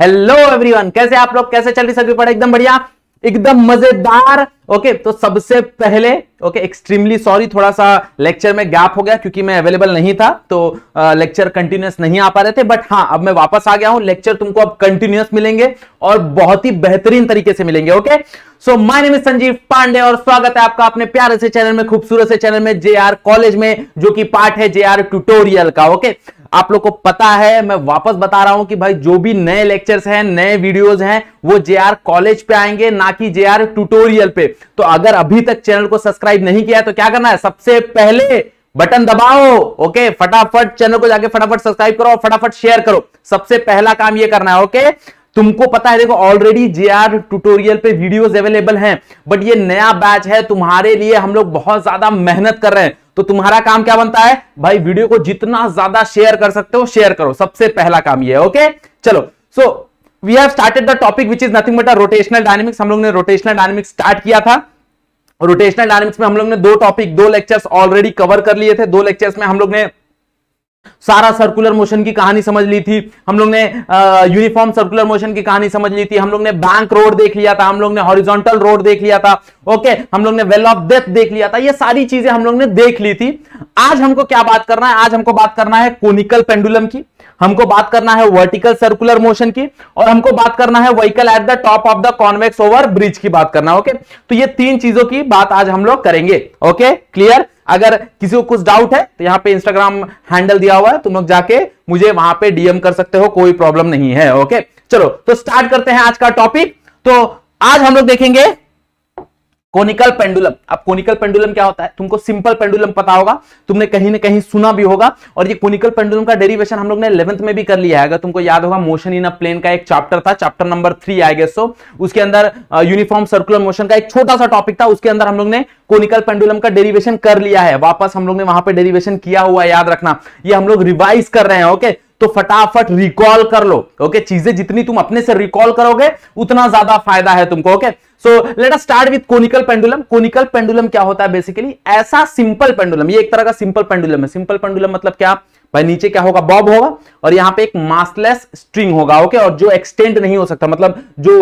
Hello everyone कैसे आप लोग कैसे चल रही सभी पढ़ा एकदम बढ़िया एकदम मजेदार ओके तो सबसे पहले ओके एक्सट्रीमली सॉरी थोड़ा सा लेक्चर में गैप हो गया क्योंकि मैं अवेलेबल नहीं था तो लेक्चर uh, कंटिन्यूस नहीं आ पा रहे थे बट हाँ अब मैं वापस आ गया हूं लेक्चर तुमको अब कंटिन्यूस मिलेंगे और बहुत ही बेहतरीन तरीके से मिलेंगे okay so my name is Sanjeev Pandey और स्वागत है आपका अपने प्यारे से चैनल में खूबसूरत से चैनल में जे कॉलेज में जो कि पार्ट है जे ट्यूटोरियल का ओके आप लोग को पता है मैं वापस बता रहा हूं कि भाई जो भी नए लेक्चर्स हैं नए वीडियोस हैं वो जेआर कॉलेज पे आएंगे ना कि जेआर ट्यूटोरियल पे तो अगर अभी तक चैनल को सब्सक्राइब नहीं किया है तो क्या करना है सबसे पहले बटन दबाओ ओके फटाफट चैनल को जाके फटाफट सब्सक्राइब करो फटाफट शेयर करो सबसे पहला काम ये करना है ओके तुमको पता है देखो ऑलरेडी जे आर ट्यूटोरियल पे वीडियोस अवेलेबल हैं बट ये नया बैच है तुम्हारे लिए हम लोग बहुत ज्यादा मेहनत कर रहे हैं तो तुम्हारा काम क्या बनता है भाई वीडियो को जितना ज्यादा शेयर कर सकते हो शेयर करो सबसे पहला काम ये है ओके चलो so we have started the topic which is nothing but rotational dynamics हम लोग ने रोटेशनल डायनेमिक्स स्टार्ट किया था रोटेशनल डायनेमिक्स में हम लोग ने दो टॉपिक दो लेक्चर्स ऑलरेडी कवर कर लिए थे दो लेक्चर्स में हम लोग ने सारा सर्कुलर मोशन की कहानी समझ ली थी हम लोग ने यूनिफॉर्म सर्कुलर मोशन की कहानी समझ ली थी हम लोग ने बैंक रोड देख लिया था हम लोग ने हॉरिजॉन्टल रोड देख लिया था ओके हम लोग ने वेल ऑफ डेथ देख लिया था ये सारी चीजें हम लोग ने देख ली थी आज हमको क्या बात करना है आज हमको बात करना है कोनिकल पेंडुलम की हमको बात करना है वर्टिकल सर्कुलर मोशन की और हमको बात करना है vehicle at the top of the convex over bridge की बात करना ओके तो ये तीन चीजों की बात आज हम लोग करेंगे ओके क्लियर अगर किसी को कुछ डाउट है तो यहाँ पे इंस्टाग्राम हैंडल दिया हुआ है तुम लोग जाके मुझे वहां पे डीएम कर सकते हो कोई प्रॉब्लम नहीं है ओके चलो तो स्टार्ट करते हैं आज का टॉपिक तो आज हम लोग देखेंगे कोनिकल पेंडुलम अब कोनिकल पेंडुलम क्या होता है तुमको सिंपल पेंडुलम पता होगा तुमने कहीं ना कहीं सुना भी होगा और ये कोनिकल पेंडुलम का डेरिवेशन हम लोग ने इलेवंथ में भी कर लिया है अगर तुमको याद होगा मोशन इन अ प्लेन का एक चैप्टर था chapter number three I guess so उसके अंदर यूनिफॉर्म सर्कुलर मोशन का एक छोटा सा टॉपिक था उसके अंदर हम लोग ने कोनिकल पेंडुलम का डेरिवेशन कर लिया है वापस हम लोग ने वहां पर डेरिवेशन किया हुआ याद रखना ये हम लोग रिवाइज कर रहे हैं ओके तो फटाफट रिकॉल कर लो ओके चीजें जितनी तुम अपने से रिकॉल करोगे उतना ज्यादा फायदा है तुमको okay so let us start with conical pendulum conical pendulum क्या होता है बेसिकली ऐसा सिंपल पेंडुलम ये एक तरह का सिंपल पेंडुलम है सिंपल पेंडुलम मतलब क्या भाई नीचे क्या होगा बॉब होगा और यहाँ पे एक मासलेस स्ट्रिंग होगा ओके और जो एक्सटेंड नहीं हो सकता मतलब जो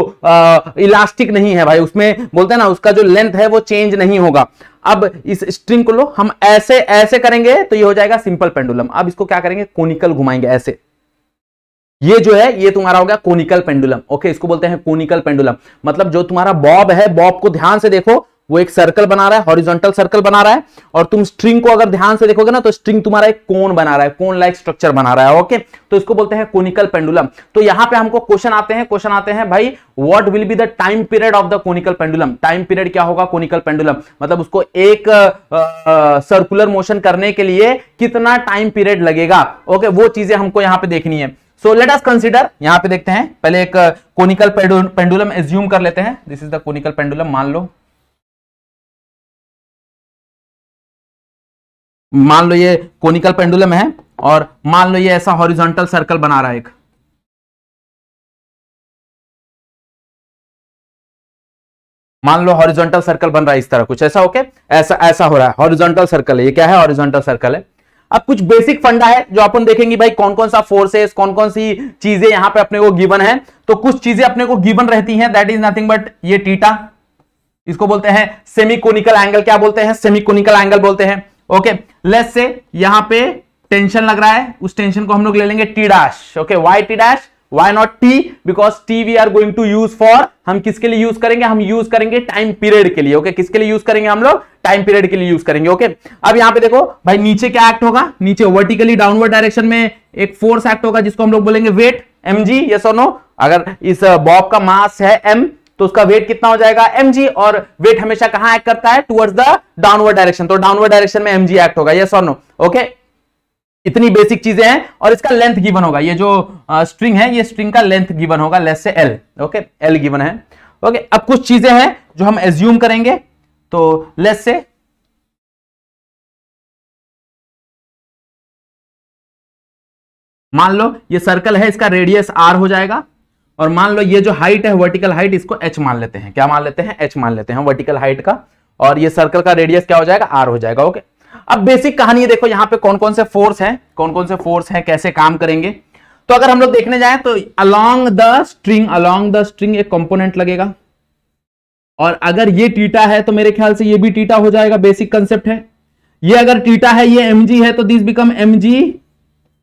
इलास्टिक नहीं है भाई उसमें बोलते हैं ना उसका जो लेंथ है वो चेंज नहीं होगा अब इस स्ट्रिंग को लो हम ऐसे ऐसे करेंगे तो ये हो जाएगा सिंपल पेंडुलम अब इसको क्या करेंगे कोनिकल घुमाएंगे ऐसे ये जो है ये तुम्हारा हो गया कोनिकल पेंडुलम ओके इसको बोलते हैं कोनिकल पेंडुलम मतलब जो तुम्हारा बॉब है बॉब को ध्यान से देखो वो एक सर्कल बना रहा है हॉरिजॉन्टल सर्कल बना रहा है और तुम स्ट्रिंग को अगर ध्यान से देखोगे ना तो स्ट्रिंग तुम्हारा एक कोन बना रहा है कोन लाइक स्ट्रक्चर बना रहा है ओके तो इसको बोलते हैं कोनिकल पेंडुलम तो यहां पे हमको क्वेश्चन आते हैं क्वेश्चन आते हैं भाई what will be the time period of the conical pendulum time period क्या होगा कोनिकल पेंडुलम मतलब उसको एक सर्कुलर मोशन करने के लिए कितना टाइम पीरियड लगेगा ओके वो चीजें हमको यहाँ पे देखनी है सो लेट अस कंसीडर यहाँ पे देखते हैं पहले एक कोनिकल पेंडुलम एज्यूम कर लेते हैं this is the conical pendulum मान लो मान लो ये कोनिकल पेंडुलम है और मान लो ये ऐसा हॉरिजॉन्टल सर्कल बना रहा है एक मान लो हॉरिजॉन्टल सर्कल बन रहा है इस तरह कुछ ऐसा ओके ऐसा ऐसा हो रहा है हॉरिजॉन्टल सर्कल है ये क्या है हॉरिजॉन्टल सर्कल है अब कुछ बेसिक फंडा है जो अपन देखेंगे भाई कौन कौन सा फोर्सेस कौन कौन सी चीजें यहां पे अपने को गिवन है तो कुछ चीजें अपने को गिवन रहती हैं दैट इज नथिंग बट ये टीटा इसको बोलते हैं सेमी कोनिकल एंगल क्या बोलते हैं सेमी कोनिकल एंगल बोलते हैं ओके लेस से यहां पे टेंशन लग रहा है उस टेंशन को हम लोग ले लेंगे T dash okay Y T dash Y not T because T we are going to use for हम किसके लिए यूज करेंगे हम यूज करेंगे टाइम पीरियड के लिए ओके okay? किसके लिए यूज करेंगे हम लोग टाइम पीरियड के लिए यूज करेंगे ओके okay? अब यहां पे देखो भाई नीचे क्या एक्ट होगा नीचे वर्टिकली डाउनवर्ड डायरेक्शन में एक फोर्स एक्ट होगा जिसको हम लोग बोलेंगे वेट एम जी यस और नो अगर इस बॉब uh, का मास है एम तो उसका वेट कितना हो जाएगा एम और वेट हमेशा कहां एक्ट करता है टुवर्ड्स द डाउनवर्ड डायरेक्शन तो डाउनवर्ड डायरेक्शन में एम एक्ट होगा यस और नो ओके इतनी बेसिक चीजें हैं और इसका लेंथ गिवन होगा ये जो स्ट्रिंग है ये स्ट्रिंग का लेंथ गिवन होगा लेस से एल ओके एल गिवन है ओके अब कुछ चीजें हैं जो हम एज्यूम करेंगे तो लेस से मान लो ये सर्कल है इसका रेडियस आर हो जाएगा और मान लो ये जो हाइट है वर्टिकल हाइट इसको एच मान लेते हैं क्या मान लेते हैं एच मान लेते हैं वर्टिकल हाइट का और ये सर्कल का रेडियस क्या हो जाएगा आर हो जाएगा ओके अब बेसिक कहानी देखो यहाँ पे कौन कौन से फोर्स है कौन कौन से फोर्स है कैसे काम करेंगे तो अगर हम लोग देखने जाए तो along the string along the string एक कॉम्पोनेंट लगेगा और अगर ये टीटा है तो मेरे ख्याल से ये भी टीटा हो जाएगा बेसिक कंसेप्ट है ये अगर टीटा है ये एम है तो this become M G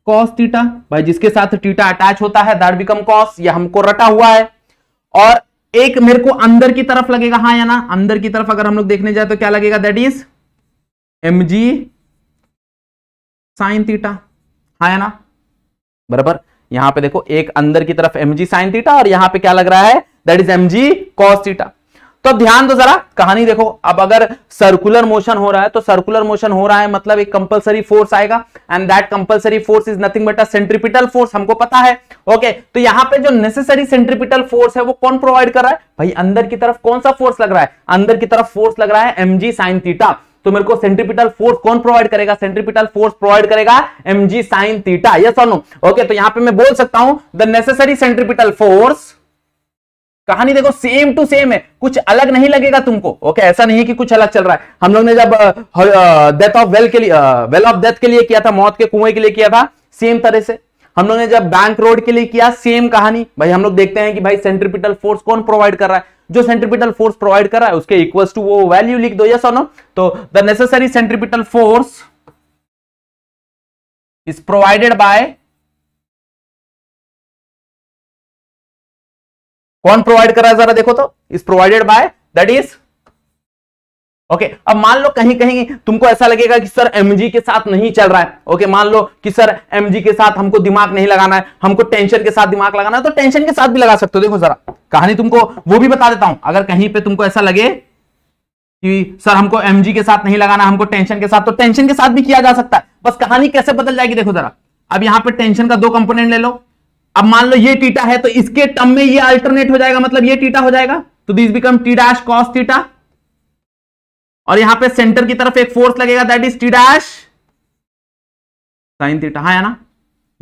cos theta भाई जिसके साथ टीटा अटैच होता है दैट बिकम कॉस ये हमको रटा हुआ है और एक मेरे को अंदर की तरफ लगेगा हाँ या ना अंदर की तरफ अगर हम लोग देखने जाए तो क्या लगेगा that is M ji sine theta हाँ या ना बराबर यहां पे देखो एक अंदर की तरफ एम जी साइन थीटा और यहां पे क्या लग रहा है that is M G cos theta तो ध्यान दो जरा कहानी देखो अब अगर सर्कुलर मोशन हो रहा है तो सर्कुलर मोशन हो रहा है मतलब एक कंपलसरी फोर्स आएगा and that compulsory force is nothing but a centripetal force हमको पता है ओके okay, तो यहां पे जो नेसेसरी सेंट्रिपिटल फोर्स है वो कौन प्रोवाइड कर रहा है भाई अंदर की तरफ कौन सा फोर्स लग रहा है अंदर की तरफ फोर्स लग रहा है एम जी साइन थीटा तो मेरे को सेंट्रीपिटल फोर्स कौन प्रोवाइड करेगा सेंट्रीपिटल फोर्स प्रोवाइड करेगा एम जी साइन थीटा यस और नो ओके तो यहां पे मैं बोल सकता हूं द नेसेसरी सेंट्रीपिटल फोर्स कहानी देखो सेम टू सेम है कुछ अलग नहीं लगेगा तुमको ओके ऐसा नहीं है कि कुछ अलग चल रहा है हम लोग ने जब डेथ ऑफ वेल के लिए वेल ऑफ डेथ के लिए किया था मौत के कुएं के लिए किया था सेम तरह से हम लोग ने जब बैंक रोड के लिए किया सेम कहानी भाई हम लोग देखते हैं कि भाई सेंट्रिपिटल फोर्स कौन प्रोवाइड कर रहा है जो सेंट्रिपिटल फोर्स प्रोवाइड कर रहा है उसके इक्वल टू वो वैल्यू लिख दो यस और नो तो the necessary centripetal force is provided by कौन प्रोवाइड कर रहा है जरा देखो तो is provided by that is okay okay, अब मान लो कहीं कहीं तुमको ऐसा लगेगा कि सर एमजी के साथ नहीं चल रहा है ओके okay, मान लो कि सर एमजी के साथ हमको दिमाग नहीं लगाना है हमको टेंशन के साथ दिमाग लगाना है तो टेंशन के साथ भी लगा सकते हो देखो जरा कहानी तुमको वो भी बता देता हूं अगर कहीं पे तुमको ऐसा लगे कि सर हमको एमजी के साथ नहीं लगाना हमको टेंशन के साथ तो टेंशन के साथ भी किया जा सकता है बस कहानी कैसे बदल जाएगी देखो जरा अब यहां पर टेंशन का दो कंपोनेंट ले लो अब मान लो ये टीटा है तो इसके टर्म में ये अल्टरनेट हो जाएगा मतलब ये टीटा हो जाएगा तो this become t dash cos theta और यहां पे सेंटर की तरफ एक फोर्स लगेगा that is t dash sine theta हाँ है ना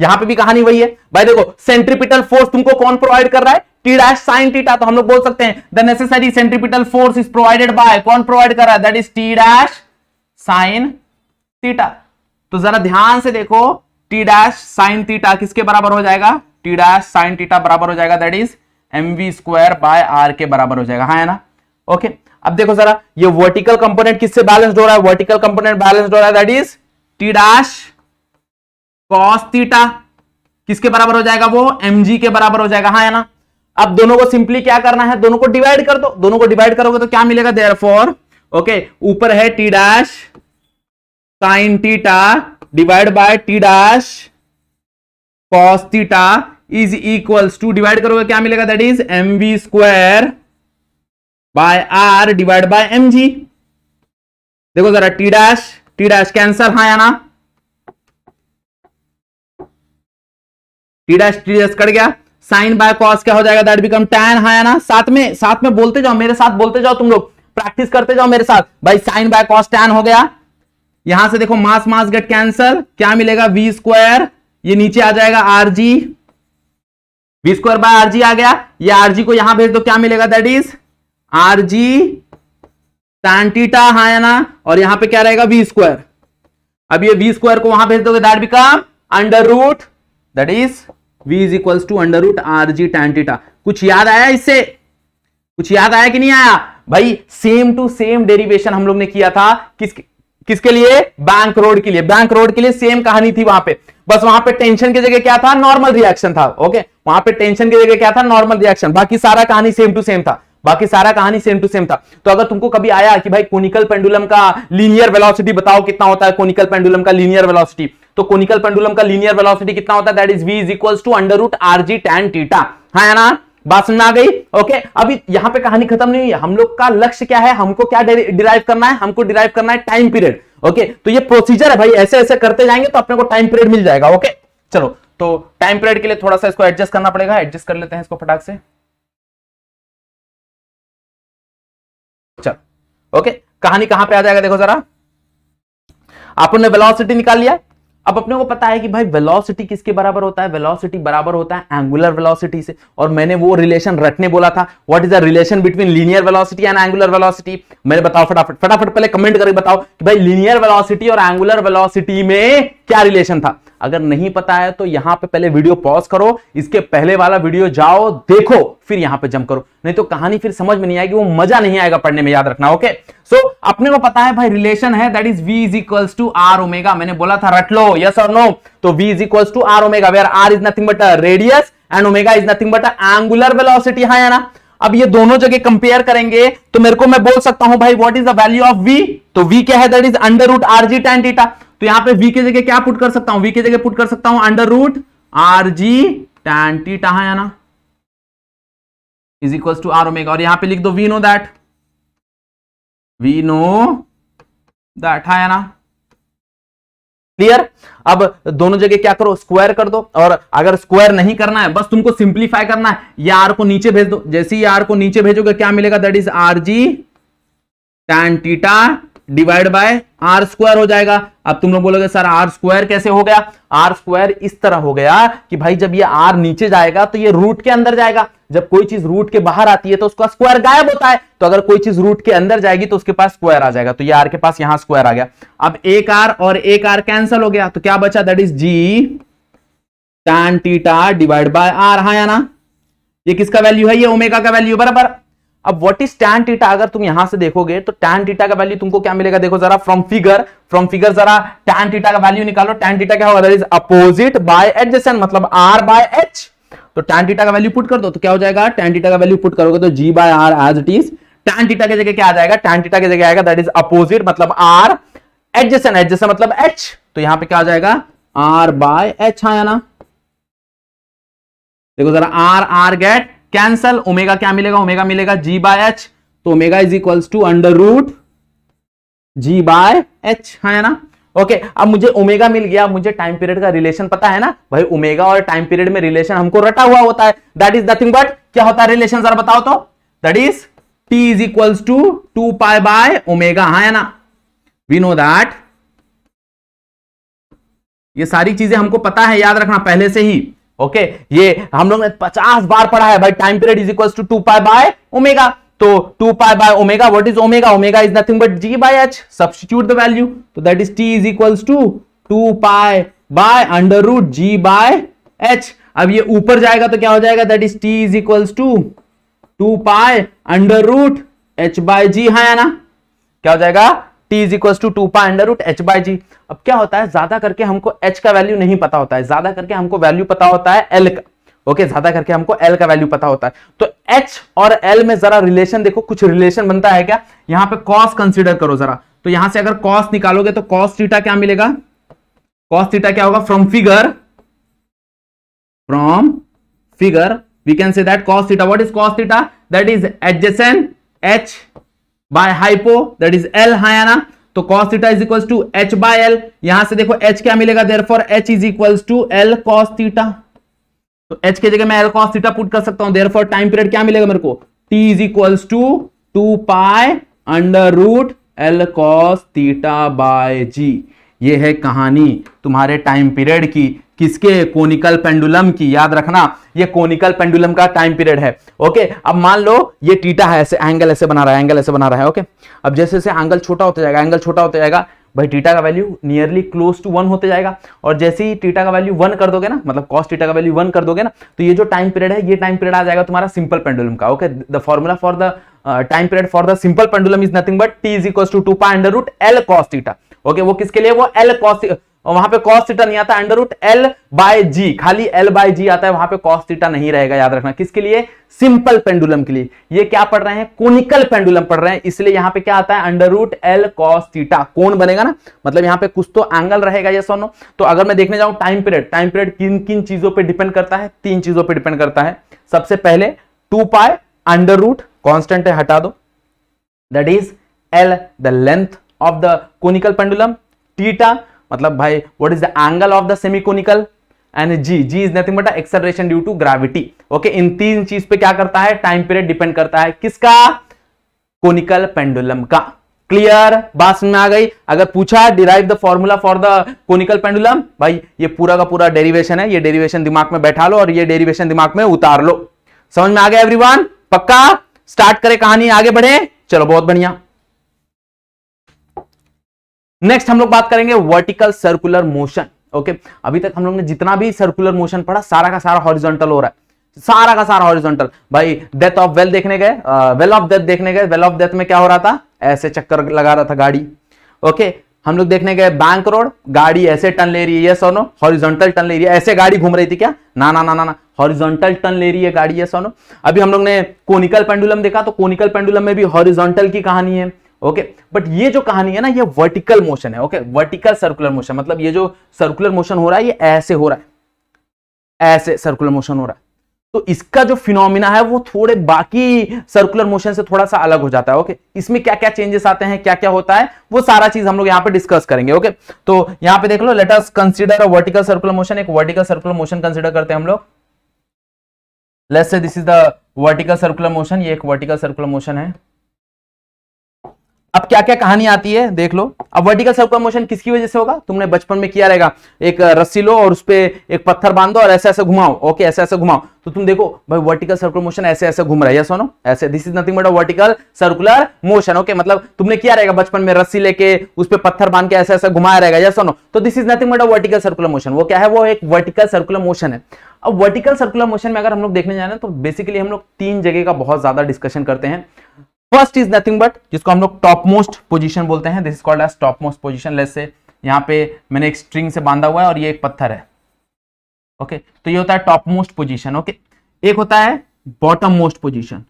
यहां पे भी कहानी वही है भाई देखो सेंट्रिपिटल फोर्स तुमको कौन प्रोवाइड कर रहा है टी डैश साइन टीटा तो हम लोग बोल सकते हैं the necessary centripetal force is provided by कौन प्रोवाइड कर रहा है that is t dash sine theta तो जरा ध्यान से देखो टी डैश साइन टीटा किसके बराबर हो जाएगा टी डैश साइन टीटा बराबर हो जाएगा that is M we square by r के बराबर हो जाएगा हाँ है ना ओके अब देखो जरा ये वर्टिकल कंपोनेंट किससे बैलेंस्ड हो रहा है वर्टिकल कंपोनेंट बैलेंस्ड हो रहा है that is t dash cos theta किसके बराबर हो जाएगा वो एम के बराबर हो जाएगा हाँ है ना अब दोनों को सिंपली क्या करना है दोनों को डिवाइड कर दो दोनों को डिवाइड करोगे तो क्या मिलेगा देयर फॉर ओके ऊपर है t dash sine theta divide by t dash cos theta is equals to divide करोगे क्या मिलेगा that is M we square by r divide by m g देखो जरा t dash t dash cancel हाँ या ना t dash t dash cut गया sine by cos क्या हो जाएगा दैट बिकम टैन हाँ या ना साथ में साथ में बोलते जाओ मेरे साथ बोलते जाओ तुम लोग प्रैक्टिस करते जाओ मेरे साथ भाई साइन बाय कॉस टैन हो गया यहां से देखो मास मास गेट कैंसर क्या मिलेगा वी स्क्वायर ये नीचे आ जाएगा r g v square by r g आ गया ये आर जी को यहां भेज दो क्या मिलेगा that is are g tan theta हाँ या ना और यहां पे क्या रहेगा वी स्क्वायर अब ये वी स्क्वायर को वहां भेज दोगे that become under root that is we is equals to under root are g tan theta कुछ याद आया इससे कुछ याद आया कि नहीं आया भाई सेम टू सेम डेरिवेशन हम लोग ने किया था किसके किसके लिए बैंक रोड के लिए बैंक रोड के लिए सेम कहानी थी वहां पे बस वहां पे टेंशन की जगह क्या था नॉर्मल रिएक्शन था ओके वहां पे टेंशन की जगह क्या था नॉर्मल रिएक्शन बाकी सारा कहानी सेम टू सेम था बाकी सारा कहानी सेम टू सेम था तो अगर तुमको कभी आया कि भाई कोनिकल पेंडुलम का लीनियर वेलोसिटी बताओ कितना होता है कोनिकल पेंडुलम का लीनियर वेलोसिटी तो कोनिकल पेंडुलम का लीनियर वेलोसिटी कितना होता है that is we is equals to under root r g tan theta है ना बात समझ आ गई ओके अभी यहां पे कहानी खत्म नहीं है हम लोग का लक्ष्य क्या है हमको क्या डिराइव करना है हमको डिराइव करना है टाइम पीरियड ओके तो ये प्रोसीजर है भाई ऐसे ऐसे करते जाएंगे तो अपने को टाइम पीरियड मिल जाएगा ओके चलो तो टाइम पीरियड के लिए थोड़ा सा इसको एडजस्ट करना पड़ेगा एडजस्ट कर लेते हैं इसको फटाक से चल ओके कहानी कहां पर आ जाएगा देखो जरा आपने वेलोसिटी निकाल लिया अब अपने को पता है कि भाई वेलोसिटी किसके बराबर होता है वेलोसिटी बराबर होता है एंगुलर वेलोसिटी से और मैंने वो रिलेशन रटने बोला था what is the relation between linear velocity and angular velocity मैंने बताओ फटाफट फटाफट पहले कमेंट करके बताओ कि भाई लीनियर वेलोसिटी और एंगुलर वेलोसिटी में क्या रिलेशन था अगर नहीं पता है तो यहां पे पहले वीडियो पॉज करो इसके पहले वाला वीडियो जाओ देखो फिर यहां पे जम करो नहीं तो कहानी फिर समझ में नहीं आएगी वो मजा नहीं आएगा पढ़ने में याद रखना ओके सो so, अपने को पता है भाई रिलेशन है that is we is equals to r omega मैंने बोला था रट लो यस और नो तो we is equals to r omega where r is nothing but radius and omega is nothing but angular velocity हाँ या ना अब ये दोनों जगह कंपेयर करेंगे तो मेरे को मैं बोल सकता हूं भाई what is the value of v तो वी क्या है that is under root r g tan theta तो यहां पे v के जगह क्या पुट कर सकता हूं v के जगह पुट कर सकता हूं under root are g tan theta आना is equal to r omega और यहां पे लिख दो we know that we know that है ना क्लियर अब दोनों जगह क्या करो स्क्वायर कर दो और अगर स्क्वायर नहीं करना है बस तुमको सिंप्लीफाई करना है ये आर को नीचे भेज दो जैसे ही आर को नीचे भेजोगे क्या मिलेगा that is are g tan theta divide by r square हो जाएगा अब तुम लोग बोलोगे सर आर स्क्वायर कैसे हो गया आर स्क्वायर इस तरह हो गया कि भाई जब ये आर नीचे जाएगा तो ये रूट के अंदर जाएगा जब कोई चीज रूट के बाहर आती है तो उसका स्क्वायर गायब होता है तो अगर कोई चीज रूट के अंदर जाएगी तो उसके पास स्क्वायर आ जाएगा तो ये आर के पास यहां स्क्वायर आ गया अब एक आर और एक आर कैंसल हो गया तो क्या बचा that is g tan theta divide by are हाँ या ना ये किसका वैल्यू है ये ओमेगा का वैल्यू बराबर अब व्हाट इज टैन टीटा अगर तुम यहां से देखोगे तो टैन टीटा का वैल्यू तुमको क्या मिलेगा देखो जरा फ्रॉम फिगर फ्रॉम फिगर जरा टैन टीटा का वैल्यू निकालो टैन टीटा क्या होगा इज अपोजिट बाय एडजेसेंट मतलब आर बाय एच तो टैन टीटा का वैल्यू पुट कर दो तो क्या हो जाएगा टैन टीटा का वैल्यू पुट करोगे तो g by r as it is tan theta की जगह क्या आ जाएगा टैन टीटा की जगह आएगा दैट इज अपोजिट मतलब आर एडजेसेंट एडजेसेंट मतलब एच तो यहां पर क्या आ जाएगा आर बाय एच आया ना देखो जरा r r get cancel omega क्या मिलेगा ओमेगा मिलेगा जी बाय एच तो omega is equals to under root g by h है ना ओके okay, अब मुझे ओमेगा मिल गया मुझे टाइम पीरियड का रिलेशन पता है ना भाई ओमेगा और टाइम पीरियड में रिलेशन हमको रटा हुआ होता है दैट इज नथिंग बट क्या होता है रिलेशन जरा बताओ तो that is t is equal to two pi by omega है ना वी नो दैट ये सारी चीजें हमको पता है याद रखना पहले से ही ओके ये हम लोग ने पचास बार पढ़ा है भाई time period is equal to two pi by omega तो two pi by omega what is omega omega is nothing but g by h substitute the value तो that is t is equal to two pi by under root g by h अब ये ऊपर जाएगा तो क्या हो जाएगा that is t is equal to two pi under root h by g हाँ ना क्या हो जाएगा t is equal to two pi under root h by g अब क्या होता है ज्यादा करके हमको एच का वैल्यू नहीं पता होता है ज्यादा करके हमको वैल्यू पता होता है एल का ओके ज्यादा करके हमको एल का वैल्यू पता होता है तो एच और एल में जरा रिलेशन देखो कुछ रिलेशन बनता है क्या यहाँ पे कॉस कंसिडर करो जरा तो यहां से अगर कॉस निकालोगे तो कॉस थीटा क्या मिलेगा कॉस थीटा क्या होगा from figure from figure we can say that cos theta what is cos theta that is adjacent h by hypo that is l हायाना तो cos theta is equal to h by l यहां से देखो h क्या मिलेगा therefore h is equal to l cos theta तो h की जगह मैं l cos थीटा पुट कर सकता हूं देर फॉर टाइम पीरियड क्या मिलेगा मेरे को t is equal to two pi under root l cos theta by g ये है कहानी तुम्हारे टाइम पीरियड की किसके कोनिकल पेंडुलम की याद रखना ये कोनिकल पेंडुलम का टाइम पीरियड है ओके अब मान लो ये टीटा है ऐसे एंगल ऐसे बना रहा है एंगल ऐसे बना रहा है ओके अब जैसे जैसे एंगल छोटा होता जाएगा एंगल छोटा होता जाएगा भाई टीटा का value nearly close to one होते जाएगा और जैसे ही टीटा का वैल्यू वन कर दोगे ना मतलब कॉस्ट टीटा का वैल्यू वन कर दोगे ना तो ये जो टाइम पीरियड है ये टाइम पीरियड आ जाएगा तुम्हारा सिंपल पेंडुलम का okay the formula for the time period for the simple pendulum is nothing but t is equal to two pi under root l cos theta okay वो किसके लिए वो एल कॉस्ट और वहां पे कॉस थीटा नहीं आता under root l by g खाली एल बाय जी आता है वहां पे कॉस थीटा नहीं रहेगा याद रखना किसके लिए सिंपल पेंडुलम के लिए ये क्या पढ़ रहे हैं कोनिकल पेंडुलम पढ़ रहे हैं इसलिए यहाँ पे क्या आता है under root l cos theta कौन बनेगा ना मतलब यहाँ पे कुछ तो एंगल रहेगा ये सोनो तो अगर मैं देखने जाऊं टाइम पीरियड टाइम पीरियड किन किन चीजों पर डिपेंड करता है तीन चीजों पर डिपेंड करता है सबसे पहले to pi under root constant है हटा दो that is l the length of the conical pendulum theta मतलब भाई what is the angle of the semiconical and g g is nothing but acceleration due to gravity okay इन तीन चीज पे क्या करता है टाइम पीरियड डिपेंड करता है किसका कोनिकल पेंडुलम का क्लियर बात समझ में आ गई अगर पूछा derive the formula for the conical pendulum भाई ये पूरा का पूरा डेरिवेशन है ये डेरिवेशन दिमाग में बैठा लो और ये डेरिवेशन दिमाग में उतार लो समझ में आ गया एवरीवन पक्का स्टार्ट करें कहानी आगे बढ़े चलो बहुत बढ़िया नेक्स्ट हम लोग बात करेंगे वर्टिकल सर्कुलर मोशन ओके अभी तक हम लोग ने जितना भी सर्कुलर मोशन पढ़ा सारा का सारा हॉरिजॉन्टल हो रहा है सारा का सारा हॉरिजॉन्टल भाई डेथ ऑफ वेल देखने गए वेल ऑफ डेथ देखने गए वेल ऑफ डेथ में क्या हो रहा था ऐसे चक्कर लगा रहा था गाड़ी ओके हम लोग देखने गए बैंक रोड गाड़ी ऐसे टर्न ले रही है यस और नो हॉरिजॉन्टल टर्न ले रही है ऐसे गाड़ी घूम रही थी क्या ना ना ना ना हॉरिजॉन्टल टर्न ले रही है गाड़ी यस और नो अभी हम लोग ने कोनिकल पेंडुलम देखा तो कोनिकल पेंडुलम में भी हॉरिजॉन्टल की कहानी है ओके बट ये जो कहानी है ना ये वर्टिकल मोशन है ओके वर्टिकल सर्कुलर मोशन मतलब ये जो सर्कुलर मोशन हो रहा है ये ऐसे हो रहा है ऐसे सर्कुलर मोशन हो रहा है तो इसका जो फिनोमिना है वो थोड़े बाकी सर्कुलर मोशन से थोड़ा सा अलग हो जाता है ओके इसमें क्या क्या चेंजेस आते हैं क्या क्या होता है वो सारा चीज हम लोग यहाँ पे डिस्कस करेंगे ओके तो यहाँ पे देख लो let us consider vertical circular motion एक वर्टिकल सर्कुलर मोशन कंसीडर करते हैं हम लोग let's say this is the vertical circular motion ये एक वर्टिकल सर्कुलर मोशन है अब क्या क्या कहानी आती है देख लो अब वर्टिकल सर्कुलर मोशन किसकी वजह से होगा तुमने बचपन में किया रहेगा एक रस्सी लो और उस पर एक पत्थर बांध दो और ऐसे ऐसे घुमाओ ओके ऐसे ऐसे घुमाओ तो तुम देखो भाई वर्टिकल सर्कुलर मोशन ऐसे ऐसे घूम रहा है सोनो ऐसे this is nothing but vertical circular motion okay मतलब तुमने किया रहेगा बचपन में रस्सी लेके उस पर पत्थर बांध के ऐसे ऐसे घुमाया रहेगा या सोनो तो this is nothing but vertical circular motion वो क्या है वो एक वर्टिकल सर्कुलर मोशन है अब वर्टिकल सर्कुलर मोशन में अगर हम लोग देखने जाए तो बेसिकली हम लोग तीन जगह का बहुत ज्यादा डिस्कशन करते हैं फर्स्ट इज नथिंग बट जिसको हम लोग टॉप मोस्ट पोजिशन बोलते हैं this is called as top most position let's say यहाँ पे मैंने एक स्ट्रिंग से बांधा हुआ है और ये एक पत्थर है ओके okay, तो ये होता है टॉप मोस्ट पोजिशन ओके एक होता है बॉटम मोस्ट पोजिशन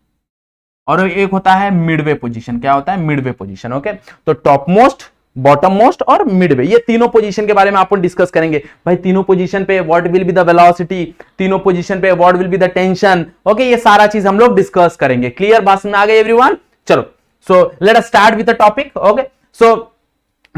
और एक होता है मिडवे पोजिशन क्या होता है मिडवे पोजिशन ओके तो टॉप मोस्ट बॉटम मोस्ट और मिडवे ये तीनों पोजिशन के बारे में आप डिस्कस करेंगे भाई तीनों पोजिशन पे वॉट विल बी दिलोसिटी तीनों पोजिशन पे what will be the tension okay ये सारा चीज हम लोग डिस्कस करेंगे क्लियर बात में आ गए एवरी चलो so let us start with the topic okay so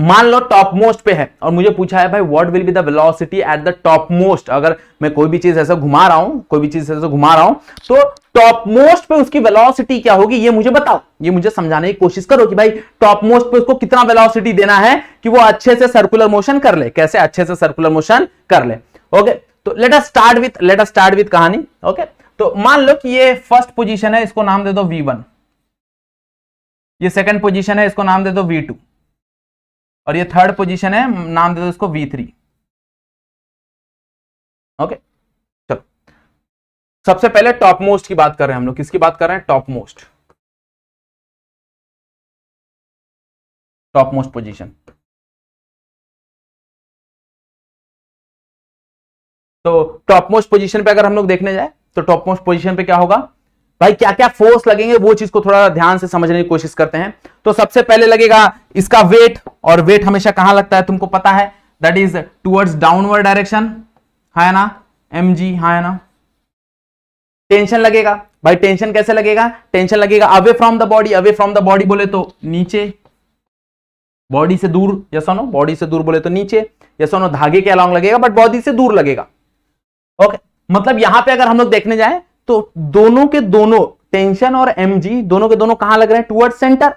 मान लो टॉप मोस्ट पे है और मुझे पूछा है भाई what will be the velocity at the top most अगर मैं कोई भी चीज ऐसा घुमा रहा हूं कोई भी चीज ऐसा घुमा रहा हूं तो टॉप मोस्ट पे उसकी वेलोसिटी क्या होगी ये मुझे बताओ ये मुझे समझाने की कोशिश करो कि भाई टॉप मोस्ट पे उसको कितना वेलोसिटी देना है कि वो अच्छे से सर्कुलर मोशन कर ले कैसे अच्छे से सर्कुलर मोशन कर ले ओके तो let us start with let us start with कहानी ओके तो मान लो कि ये फर्स्ट पोजीशन है इसको नाम दे दो वी वन ये सेकंड पोजीशन है इसको नाम दे दो V2 और ये थर्ड पोजीशन है नाम दे दो इसको V3 ओके चलो सबसे पहले टॉप मोस्ट की बात कर रहे हैं हम लोग किसकी बात कर रहे हैं top most top most position तो टॉप मोस्ट पोजीशन पे अगर हम लोग देखने जाए तो टॉप मोस्ट पोजीशन पे क्या होगा भाई क्या क्या फोर्स लगेंगे वो चीज को थोड़ा ध्यान से समझने की कोशिश करते हैं तो सबसे पहले लगेगा इसका वेट और वेट हमेशा कहां लगता है तुमको पता है that is towards downward direction है ना एम जी है ना टेंशन लगेगा भाई टेंशन कैसे लगेगा टेंशन लगेगा away from the body away from the body बोले तो नीचे बॉडी से दूर जैसा नो बॉडी से दूर बोले तो नीचे जैसा नो धागे के अलॉन्ग लगेगा बट बॉडी से दूर लगेगा ओके okay. मतलब यहां पे अगर हम लोग देखने जाए तो दोनों के दोनों टेंशन और एम दोनों के दोनों कहां लग रहे हैं टूवर्ड सेंटर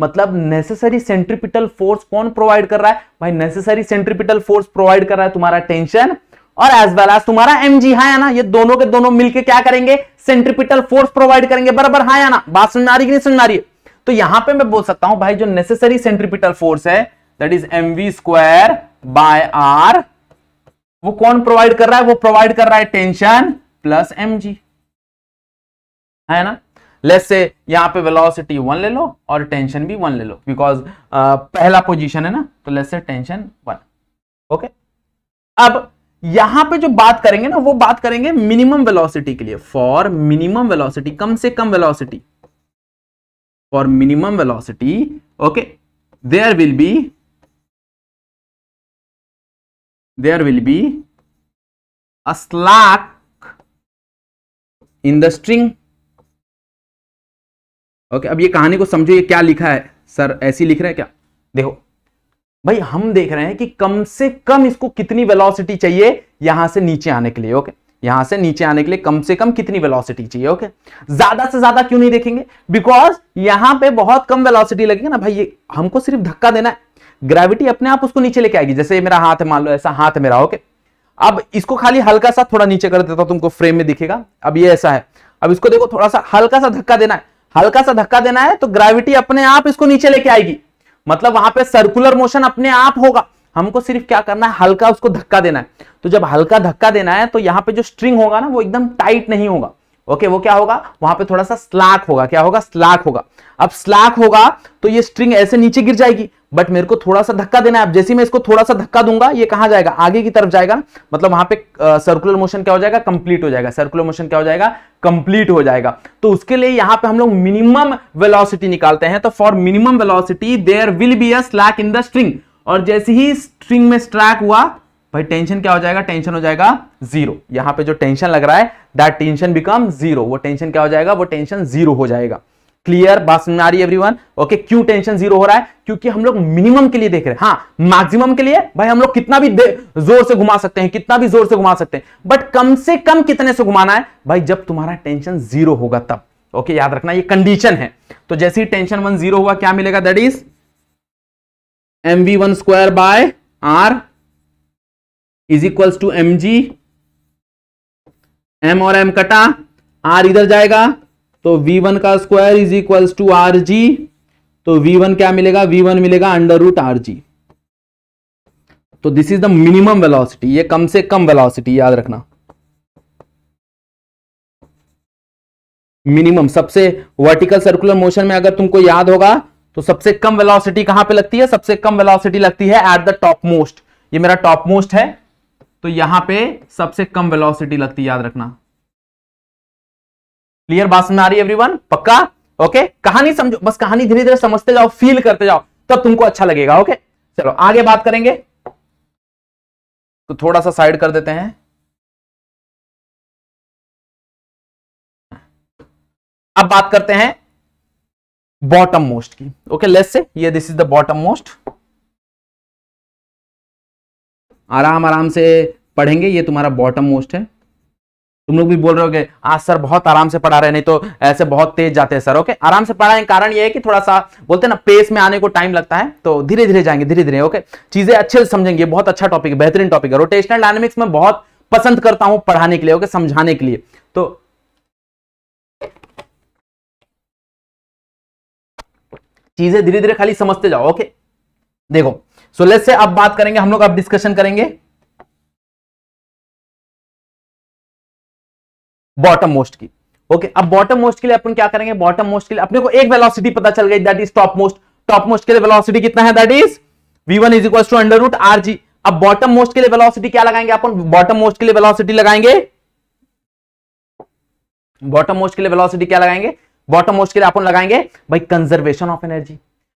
मतलब नेसेसरी सेंट्रिपिटल फोर्स कौन प्रोवाइड कर रहा है भाई नेसेसरी सेंट्रिपिटल फोर्स प्रोवाइड कर रहा है तुम्हारा टेंशन और एज वेल एज तुम्हारा एम जी हाँ ना ये दोनों के दोनों मिलके क्या करेंगे सेंट्रिपिटल फोर्स प्रोवाइड करेंगे बराबर हाँ या ना बात सुन रही कि नहीं सुन रही है तो यहां पे मैं बोल सकता हूं भाई जो नेसेसरी सेंट्रिपिटल फोर्स है that is M we square by r वो कौन प्रोवाइड कर रहा है वो प्रोवाइड कर रहा है टेंशन प्लस एम जी है ना लेस से यहाँ पे वेलोसिटी वन ले लो और टेंशन भी वन ले लो बिकॉज uh, पहला पोजीशन है ना तो लेस से टेंशन वन ओके अब यहां पे जो बात करेंगे ना वो बात करेंगे मिनिमम वेलोसिटी के लिए फॉर मिनिमम वेलोसिटी कम से कम velocity for minimum velocity okay there will be there will be a slack in the string okay अब ये कहानी को समझो ये क्या लिखा है सर ऐसी लिख रहे हैं क्या देखो भाई हम देख रहे हैं कि कम से कम इसको कितनी वेलोसिटी चाहिए यहां से नीचे आने के लिए ओके यहां से नीचे आने के लिए कम से कम कितनी वेलोसिटी चाहिए ओके ज्यादा से ज्यादा क्यों नहीं देखेंगे बिकॉज यहां पे बहुत कम वेलोसिटी लगेगी ना भाई ये हमको सिर्फ धक्का देना है ग्रेविटी अपने आप उसको नीचे लेके आएगी जैसे मेरा हाथ है मान लो ऐसा हाथ है मेरा ओके अब इसको खाली हल्का सा थोड़ा नीचे कर देता हूं तो तुमको फ्रेम में दिखेगा अब ये ऐसा है अब इसको देखो थोड़ा सा हल्का सा धक्का देना है हल्का सा धक्का देना है तो ग्रेविटी अपने आप इसको नीचे लेके आएगी मतलब वहां पे सर्कुलर मोशन अपने आप होगा हमको सिर्फ क्या करना है हल्का उसको धक्का देना है तो जब हल्का धक्का देना है तो यहाँ पे जो स्ट्रिंग होगा ना वो एकदम टाइट नहीं होगा ओके वो क्या होगा वहां पे थोड़ा सा स्लाक होगा क्या होगा स्लाक होगा अब स्लाक होगा तो ये स्ट्रिंग ऐसे नीचे गिर जाएगी बट मेरे को थोड़ा सा धक्का देना है आप जैसे मैं इसको थोड़ा सा धक्का दूंगा ये कहां जाएगा आगे की तरफ जाएगा मतलब वहां पे सर्कुलर मोशन क्या हो जाएगा कंप्लीट हो जाएगा सर्कुलर मोशन क्या हो जाएगा कंप्लीट हो जाएगा तो उसके लिए यहाँ पे हम लोग मिनिमम वेलोसिटी निकालते हैं तो for minimum velocity there will be a slack in the string और जैसे ही स्ट्रिंग में स्ट्रैक हुआ भाई टेंशन क्या हो जाएगा टेंशन हो जाएगा जीरो यहां पर जो टेंशन लग रहा है दैट टेंशन बिकम जीरो वो टेंशन क्या हो जाएगा वो टेंशन जीरो हो जाएगा क्लियर बात सुन आ रही है एवरीवन ओके क्यों टेंशन जीरो हो रहा है क्योंकि हम लोग मिनिमम के लिए देख रहे हैं हाँ मैक्सिमम के लिए भाई हम लोग कितना भी जोर से घुमा सकते हैं कितना भी जोर से घुमा सकते हैं बट कम से कम कितने से घुमाना है भाई जब तुम्हारा टेंशन जीरो होगा तब ओके याद रखना ये कंडीशन है तो जैसे ही टेंशन वन जीरो हुआ क्या मिलेगा that is M V one square by R is equals to M G M और एम कटा आर इधर जाएगा तो वी वन का square is equal to R G तो वी वन क्या मिलेगा वी वन मिलेगा अंडर रूट आर जी तो this is the minimum velocity ये कम से कम वेलोसिटी याद रखना मिनिमम सबसे वर्टिकल सर्कुलर मोशन में अगर तुमको याद होगा तो सबसे कम वेलोसिटी कहां पे लगती है सबसे कम वेलोसिटी लगती है एट द टॉप मोस्ट ये मेरा टॉप मोस्ट है तो यहां पे सबसे कम वेलोसिटी लगती है याद रखना क्लियर बात समझ आ रही है एवरीवन पक्का ओके कहानी समझो बस कहानी धीरे धीरे समझते जाओ फील करते जाओ तब तुमको अच्छा लगेगा ओके चलो आगे बात करेंगे तो थोड़ा सा साइड कर देते हैं अब बात करते हैं बॉटम मोस्ट की ओके लेस से ये this is the bottom most आराम आराम से पढ़ेंगे ये तुम्हारा बॉटम मोस्ट है तुम लोग भी बोल रहे हो कि आज हाँ, सर बहुत आराम से पढ़ा रहे नहीं तो ऐसे बहुत तेज जाते हैं सर ओके आराम से पढ़ाए कारण ये है कि थोड़ा सा बोलते हैं ना पेस में आने को टाइम लगता है तो धीरे धीरे जाएंगे धीरे धीरे ओके चीजें अच्छे से समझेंगे बहुत अच्छा टॉपिक है बेहतरीन टॉपिक है रोटेशनल डायनेमिक्स में बहुत पसंद करता हूं पढ़ाने के लिए ओके समझाने के लिए तो चीजें धीरे धीरे खाली समझते जाओ ओके देखो सो लेट्स से अब बात करेंगे हम लोग अब डिस्कशन करेंगे बॉटम मोस्ट की ओके अब बॉटम मोस्ट के लिए अपन क्या करेंगे बॉटम मोस्ट के लिए अपने को एक वेलोसिटी पता चल गई that is top most top most के लिए वेलोसिटी कितना है that is v1 one is equal to under root are G अब बॉटम मोस्ट के लिए वेलोसिटी क्या लगाएंगे अपन बॉटम मोस्ट के लिए वेलोसिटी लगाएंगे बॉटम मोस्ट के लिए वेलोसिटी क्या लगाएंगे बॉटम मोस्ट के लिए अपन लगाएंगे भाई conservation of energy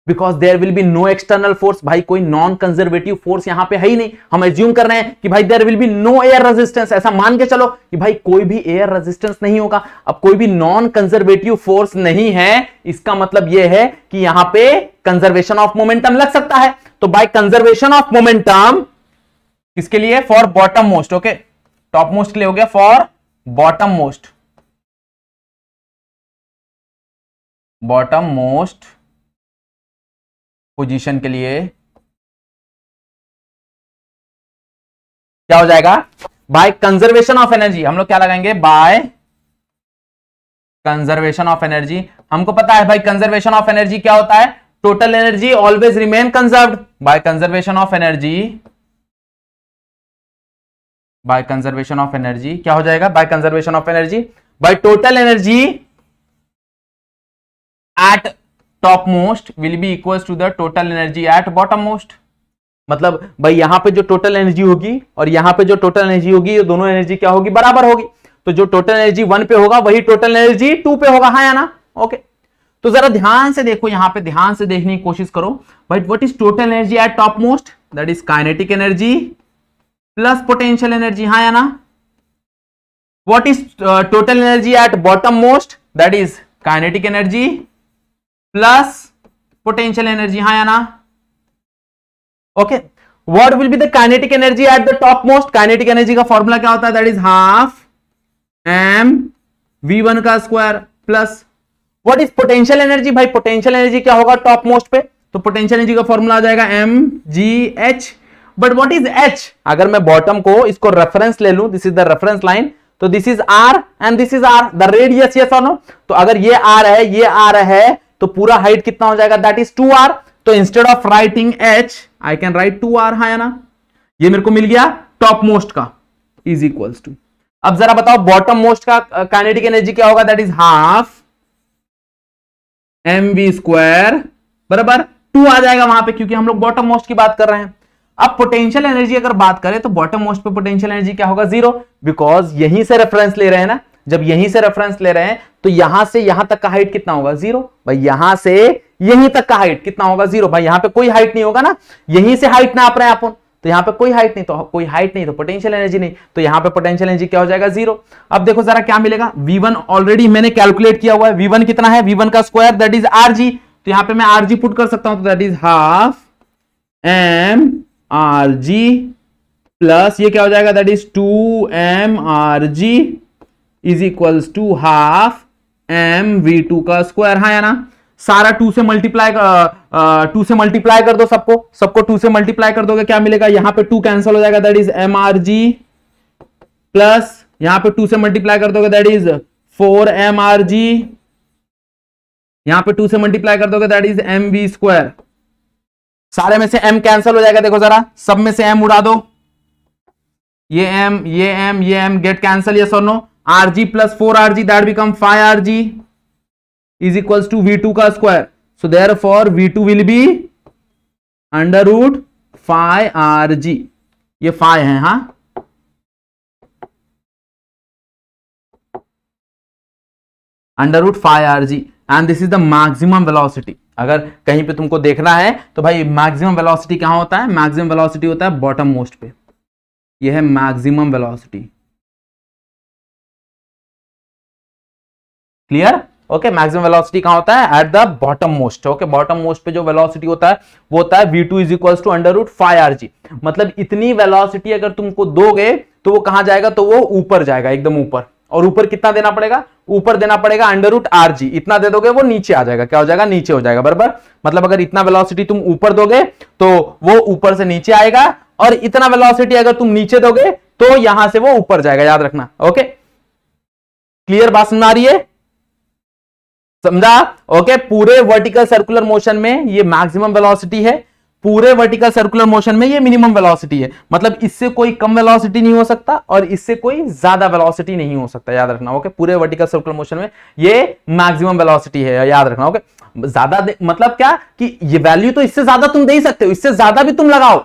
because there will be no external force भाई कोई नॉन कंजर्वेटिव फोर्स यहां पे है ही नहीं हम एज्यूम कर रहे हैं कि भाई there will be no air resistance ऐसा मान के चलो कि भाई कोई भी एयर रेजिस्टेंस नहीं होगा अब कोई भी नॉन कंजर्वेटिव फोर्स नहीं है इसका मतलब यह है कि यहां पे कंजर्वेशन ऑफ मोमेंटम लग सकता है तो बाई कंजर्वेशन ऑफ मोमेंटम किसके लिए for bottom most okay top most के लिए हो गया for bottom most bottom most position के लिए क्या हो जाएगा बाय कंजर्वेशन ऑफ एनर्जी हम लोग क्या लगाएंगे बाय कंजर्वेशन ऑफ एनर्जी हमको पता है भाई कंजर्वेशन ऑफ एनर्जी क्या होता है total energy always remain conserve by conservation of energy by conservation of energy क्या हो जाएगा by conservation of energy by total energy at top most will be equal to the total energy at bottom most मतलब भाई यहां पे जो total energy होगी और यहाँ पे जो टोटल एनर्जी होगी ये दोनों एनर्जी क्या होगी बराबर होगी तो जो टोटल एनर्जी वन पे होगा वही टोटल एनर्जी टू पे होगा हाँ या ना ओके तो जरा ध्यान से देखो यहाँ पे ध्यान से देखने की कोशिश करो but what is total energy at top most that is kinetic energy plus potential energy हाँ या ना what is total energy at bottom most that is kinetic energy plus potential energy हाँ या ना okay what will be the kinetic energy at the top most kinetic energy का formula क्या होता है that is half M V one का square plus what is potential energy भाई potential energy क्या होगा टॉप मोस्ट पे तो पोटेंशियल एनर्जी का फॉर्मूला आ जाएगा M G H but what is H अगर मैं बॉटम को इसको रेफरेंस ले लू this is the reference line तो this is R and this is R the radius yes और नो तो अगर ये आर है ये आर है तो पूरा हाइट कितना हो जाएगा दैट इज टू आर तो instead of writing H I can write two R हाँ ना ये मेरे को मिल गया टॉप मोस्ट का इज इक्वल्स टू अब जरा बताओ बॉटम मोस्ट का काइनेटिक एनर्जी क्या होगा that is half M we square बराबर टू आ जाएगा वहां पे क्योंकि हम लोग बॉटम मोस्ट की बात कर रहे हैं अब पोटेंशियल एनर्जी अगर बात करें तो बॉटम मोस्ट पे पोटेंशियल एनर्जी क्या होगा जीरो बिकॉज यहीं से रेफरेंस ले रहे हैं ना जब यहीं से रेफरेंस ले रहे हैं तो यहां से यहां तक का हाइट कितना होगा जीरो भाई यहां से यहीं तक का हाइट कितना होगा जीरो भाई यहां पे कोई हाइट नहीं होगा ना यहीं से हाइट ना आप रहे हैं अपन तो यहां पे कोई हाइट नहीं तो कोई हाइट नहीं तो पोटेंशियल एनर्जी नहीं तो यहां पे पोटेंशियल एनर्जी क्या हो जाएगा जीरो अब देखो जरा क्या मिलेगा V1 ऑलरेडी मैंने कैलकुलेट किया हुआ है V1 कितना है V1 का स्क्वायर दैट इज RG तो यहां पे मैं आरजी पुट कर सकता हूं तो that is half M R G plus ये क्या हो जाएगा that is two M R G is equals to half M V two का स्क्वायर हाँ या ना सारा टू से मल्टीप्लाई टू से मल्टीप्लाई कर दो सबको सबको टू से मल्टीप्लाई कर दोगे क्या मिलेगा यहां पे टू कैंसिल हो जाएगा that is M R G plus यहां पे टू से मल्टीप्लाई कर दोगे that is four M R G यहां पे टू से मल्टीप्लाई कर दोगे that is M we square सारे में से एम कैंसिल हो जाएगा देखो जरा सब में से एम उड़ा दो ये एम ये एम ये एम गेट कैंसिल ये सोनो G is equal to V two का square so therefore V two will be under root five R G ये फाइव है हा under root five R G and this is the maximum velocity अगर कहीं पे तुमको देखना है तो भाई मैक्सिमम वेलोसिटी कहां होता है मैक्सिमम वेलोसिटी होता है बॉटम मोस्ट पे यह है maximum velocity clear okay maximum velocity कहाँ होता है at the bottom most okay bottom most पे जो वेलोसिटी होता है वो होता है V two is equal to under root five R G मतलब इतनी वेलोसिटी अगर तुमको दोगे तो वो कहाँ जाएगा तो वो ऊपर जाएगा एकदम ऊपर और ऊपर कितना देना पड़ेगा ऊपर देना पड़ेगा अंडर रूट आर जी इतना दे दोगे वो नीचे आ जाएगा क्या हो जाएगा नीचे हो जाएगा बरबर मतलब अगर इतना वेलोसिटी तुम ऊपर दोगे तो वो ऊपर से नीचे आएगा और इतना वेलोसिटी अगर तुम नीचे दोगे तो यहां से वो ऊपर जाएगा याद रखना ओके क्लियर बात समझ आ रही है समझा ओके पूरे वर्टिकल सर्कुलर मोशन में ये मैक्सिमम वेलोसिटी है पूरे वर्टिकल सर्कुलर मोशन में ये मिनिमम वेलोसिटी है मतलब इससे कोई कम वेलोसिटी नहीं हो सकता और इससे कोई ज्यादा वेलोसिटी नहीं हो सकता याद रखना ओके पूरे वर्टिकल सर्कुलर मोशन में ये मैक्सिमम वेलोसिटी है याद रखना ओके ज्यादा मतलब क्या कि ये वैल्यू तो इससे ज्यादा तुम दे ही सकते हो इससे ज्यादा भी तुम लगाओ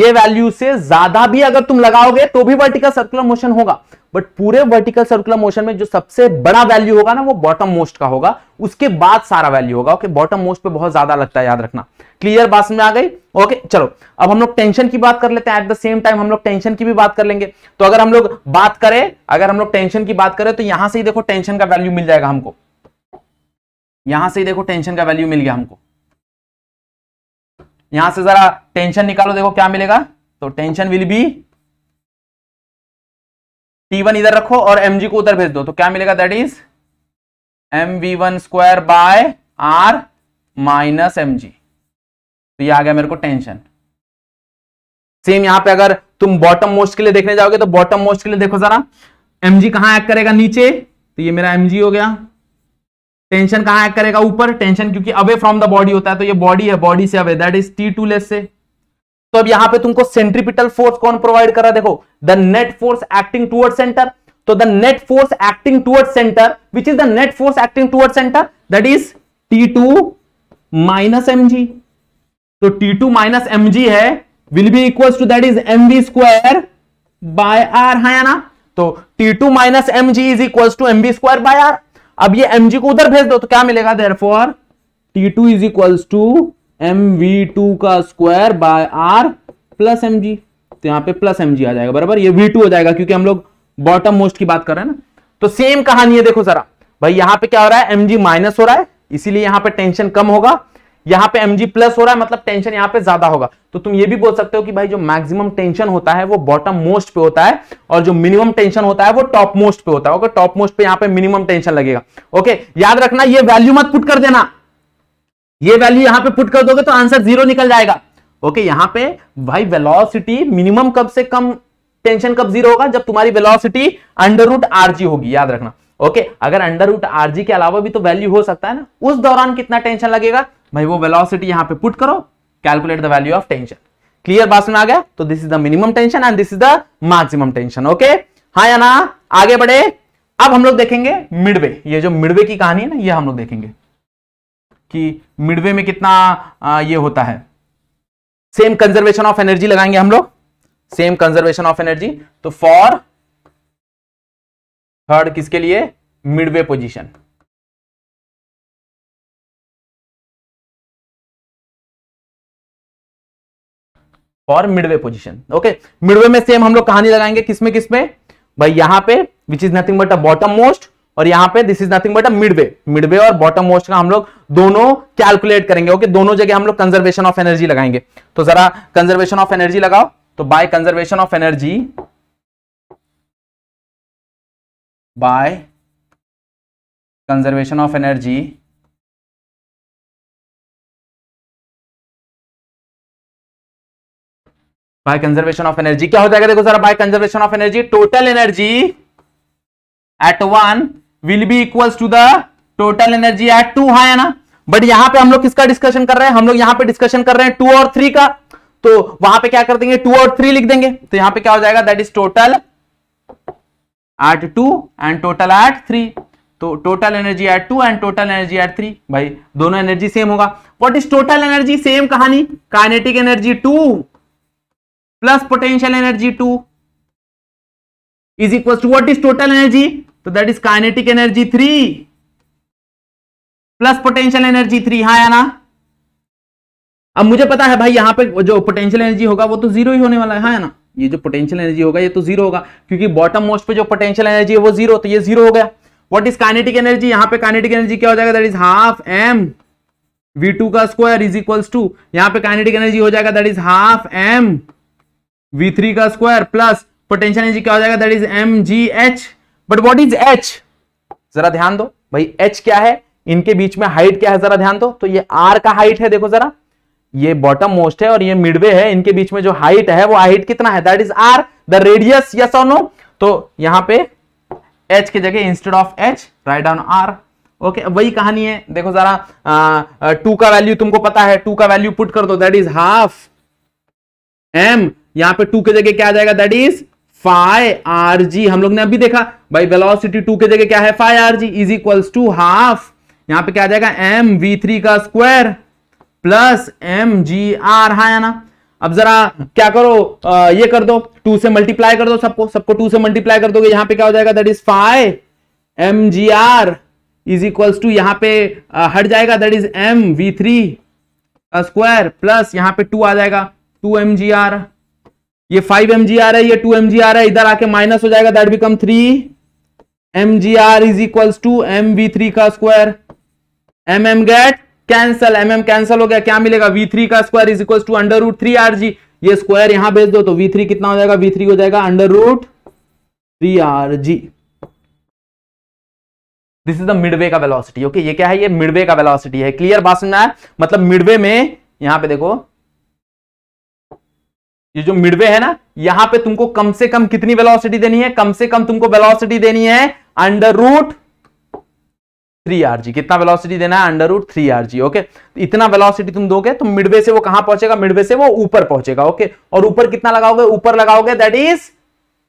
ये वैल्यू से ज्यादा भी अगर तुम लगाओगे तो भी वर्टिकल सर्कुलर मोशन होगा बट पूरे वर्टिकल सर्कुलर मोशन में जो सबसे बड़ा वैल्यू होगा ना वो बॉटम मोस्ट का होगा उसके बाद सारा वैल्यू होगा ओके बॉटम मोस्ट पे बहुत ज्यादा लगता है याद रखना क्लियर बात में आ गई ओके चलो अब हम लोग टेंशन की बात कर लेते हैं एट द सेम टाइम हम लोग टेंशन की भी बात कर लेंगे तो अगर हम लोग बात करें अगर हम लोग टेंशन की बात करें तो यहां से ही देखो टेंशन का वैल्यू मिल जाएगा हमको यहां से ही देखो टेंशन का वैल्यू मिल गया हमको यहां से जरा टेंशन निकालो देखो क्या मिलेगा तो tension will be T one इधर रखो और एम जी को उधर भेज दो तो क्या मिलेगा that is M V one square by R minus M G तो ये आ गया मेरे को टेंशन सेम यहां पे अगर तुम बॉटम मोस्ट के लिए देखने जाओगे तो बॉटम मोस्ट के लिए देखो जरा एम जी कहां एक्ट करेगा नीचे तो ये मेरा एम जी हो गया टेंशन कहां एक्ट करेगा ऊपर टेंशन क्योंकि अवे फ्रॉम द बॉडी होता है तो ये बॉडी है बॉडी से away that is T two less से तो अब यहां पे तुमको सेंट्रीपिटल फोर्स कौन प्रोवाइड कर रहा देखो the net force acting toward centre तो the net force acting toward centre which is the net force acting toward centre that is T two minus M G तो T two minus M G है will be equal to that is M we square by R है ना तो T two minus M G is equal to M we square by R अब ये M G को उधर भेज दो तो क्या मिलेगा therefore T two is equal to M V two का square by R plus M G तो यहां पे प्लस एम जी आ जाएगा बराबर ये वी टू हो जाएगा क्योंकि हम लोग बॉटम मोस्ट की बात कर रहे हैं ना तो सेम कहानी है देखो जरा भाई यहां पे क्या हो रहा है एम जी माइनस हो रहा है इसीलिए यहां पे टेंशन कम होगा यहां पे एम जी प्लस हो रहा है मतलब टेंशन यहां पे ज्यादा होगा तो तुम ये भी बोल सकते हो कि भाई जो मैक्सिमम टेंशन होता है वो बॉटम मोस्ट पे होता है और जो मिनिमम टेंशन होता है वो टॉप मोस्ट पे होता है ओके टॉप मोस्ट पे यहां पे मिनिमम टेंशन लगेगा ओके याद रखना ये वैल्यू मत पुट कर देना ये वैल्यू यहां पे पुट कर दोगे तो आंसर जीरो निकल जाएगा ओके यहां पे भाई वेलोसिटी मिनिमम कब से कम टेंशन कब जीरो होगा जब तुम्हारी वेलोसिटी अंडर रूट आरजी होगी याद रखना ओके अगर अंडर रूट आरजी के अलावा भी तो वैल्यू हो सकता है ना उस दौरान कितना टेंशन लगेगा भाई वो वेलोसिटी यहां पे पुट करो calculate the value of tension clear बात आ गया तो this is the minimum tension and this is the maximum tension okay हाँ या ना आगे बढ़े अब हम लोग देखेंगे मिडवे ये जो मिडवे की कहानी है ना ये हम लोग देखेंगे कि मिडवे में कितना आ, ये होता है सेम कंजर्वेशन ऑफ एनर्जी लगाएंगे हम लोग सेम कंजर्वेशन ऑफ एनर्जी तो फॉर थर्ड किसके लिए midway position for midway position okay midway में सेम हम लोग कहानी लगाएंगे किसमें किसमें भाई यहां पे which is nothing but a bottom most और यहां पे this is nothing but a midway midway और बॉटम मोस्ट का हम लोग दोनों कैलकुलेट करेंगे ओके दोनों जगह हम लोग कंजर्वेशन ऑफ एनर्जी लगाएंगे तो जरा कंजर्वेशन ऑफ एनर्जी लगाओ तो by conservation of energy by conservation of energy by conservation of energy क्या हो जाएगा देखो जरा by conservation of energy total energy at one will be equals to the total energy at two है ना but यहां पे हम लोग किसका डिस्कशन कर रहे हैं हम लोग यहां पे डिस्कशन कर रहे हैं टू और थ्री का तो वहां पे क्या कर देंगे टू और थ्री लिख देंगे तो यहां पे क्या हो जाएगा that is total at two and total at three तो total energy at two and total energy at three भाई दोनों एनर्जी सेम होगा what is total energy same कहानी kinetic energy two plus potential energy two is equal to what is total energy तो that is kinetic energy three plus potential energy three हाँ या ना अब मुझे पता है भाई यहां पे जो पोटेंशियल एनर्जी होगा वो तो जीरो ही होने वाला है हाँ ना ये जो पोटेंशियल एनर्जी होगा ये तो जीरो होगा क्योंकि बॉटम मोस्ट पे जो पोटेंशियल एनर्जी है वो जीरो तो ये जीरो हो गया व्हाट इज काइनेटिक एनर्जी यहां पे काइनेटिक एनर्जी क्या हो जाएगा that is half M V two का स्क्वायर इज इक्वल्स टू यहां पे काइनेटिक एनर्जी हो जाएगा that is half M V three का स्क्वायर प्लस पोटेंशियल एनर्जी क्या हो जाएगा that is M G H but what is H जरा ध्यान दो भाई एच क्या है इनके बीच में हाइट क्या है जरा ध्यान दो तो ये आर का हाइट है देखो जरा ये बॉटम मोस्ट है और ये मिडवे है इनके बीच में जो हाइट है वो हाइट कितना है that is R the radius yes और नो तो यहां पे एच की जगह instead of H write down R okay वही कहानी है देखो जरा टू का वैल्यू तुमको पता है टू का वैल्यू पुट कर दो दैट इज हाफ एम यहां पे टू की जगह क्या आ जाएगा that is five R G हम लोग ने अभी देखा भाई वेलोसिटी टू के जगह क्या है five R G is equals to half यहां पे क्या आ जाएगा एम वी थ्री का square plus M G R हा या ना अब जरा क्या करो आ, ये कर दो टू से मल्टीप्लाई कर दो सबको सबको टू से मल्टीप्लाई कर दोगे यहां पे क्या हो जाएगा that is five M G R is equals to यहां पे आ, हट जाएगा that is M V three square plus यहां पे टू आ जाएगा टू एम जी आर ये फाइव एम जी आ रहा है ये टू एम जी आ रहा है इधर आके माइनस हो जाएगा that become three M G R is equals to M V three का square M M get cancel M M cancel हो गया क्या मिलेगा वी थ्री का square is equals to under root three R G ये square यहां भेज दो तो वी थ्री कितना हो जाएगा वी थ्री हो जाएगा under root three R G this is the midway का वेलोसिटी ओके ये क्या है ये मिडवे का वेलोसिटी है क्लियर बात सुनना है मतलब मिडवे में यहां पे देखो ये जो मिडवे है ना यहां पे तुमको कम से कम कितनी वेलोसिटी देनी है कम से कम तुमको वेलोसिटी देनी है under root three R G कितना वेलोसिटी देना है under root three R G okay इतना वेलोसिटी तुम दोगे तो मिडवे से वो कहां पहुंचेगा मिडवे से वो ऊपर पहुंचेगा ओके और ऊपर कितना लगाओगे ऊपर लगाओगे that is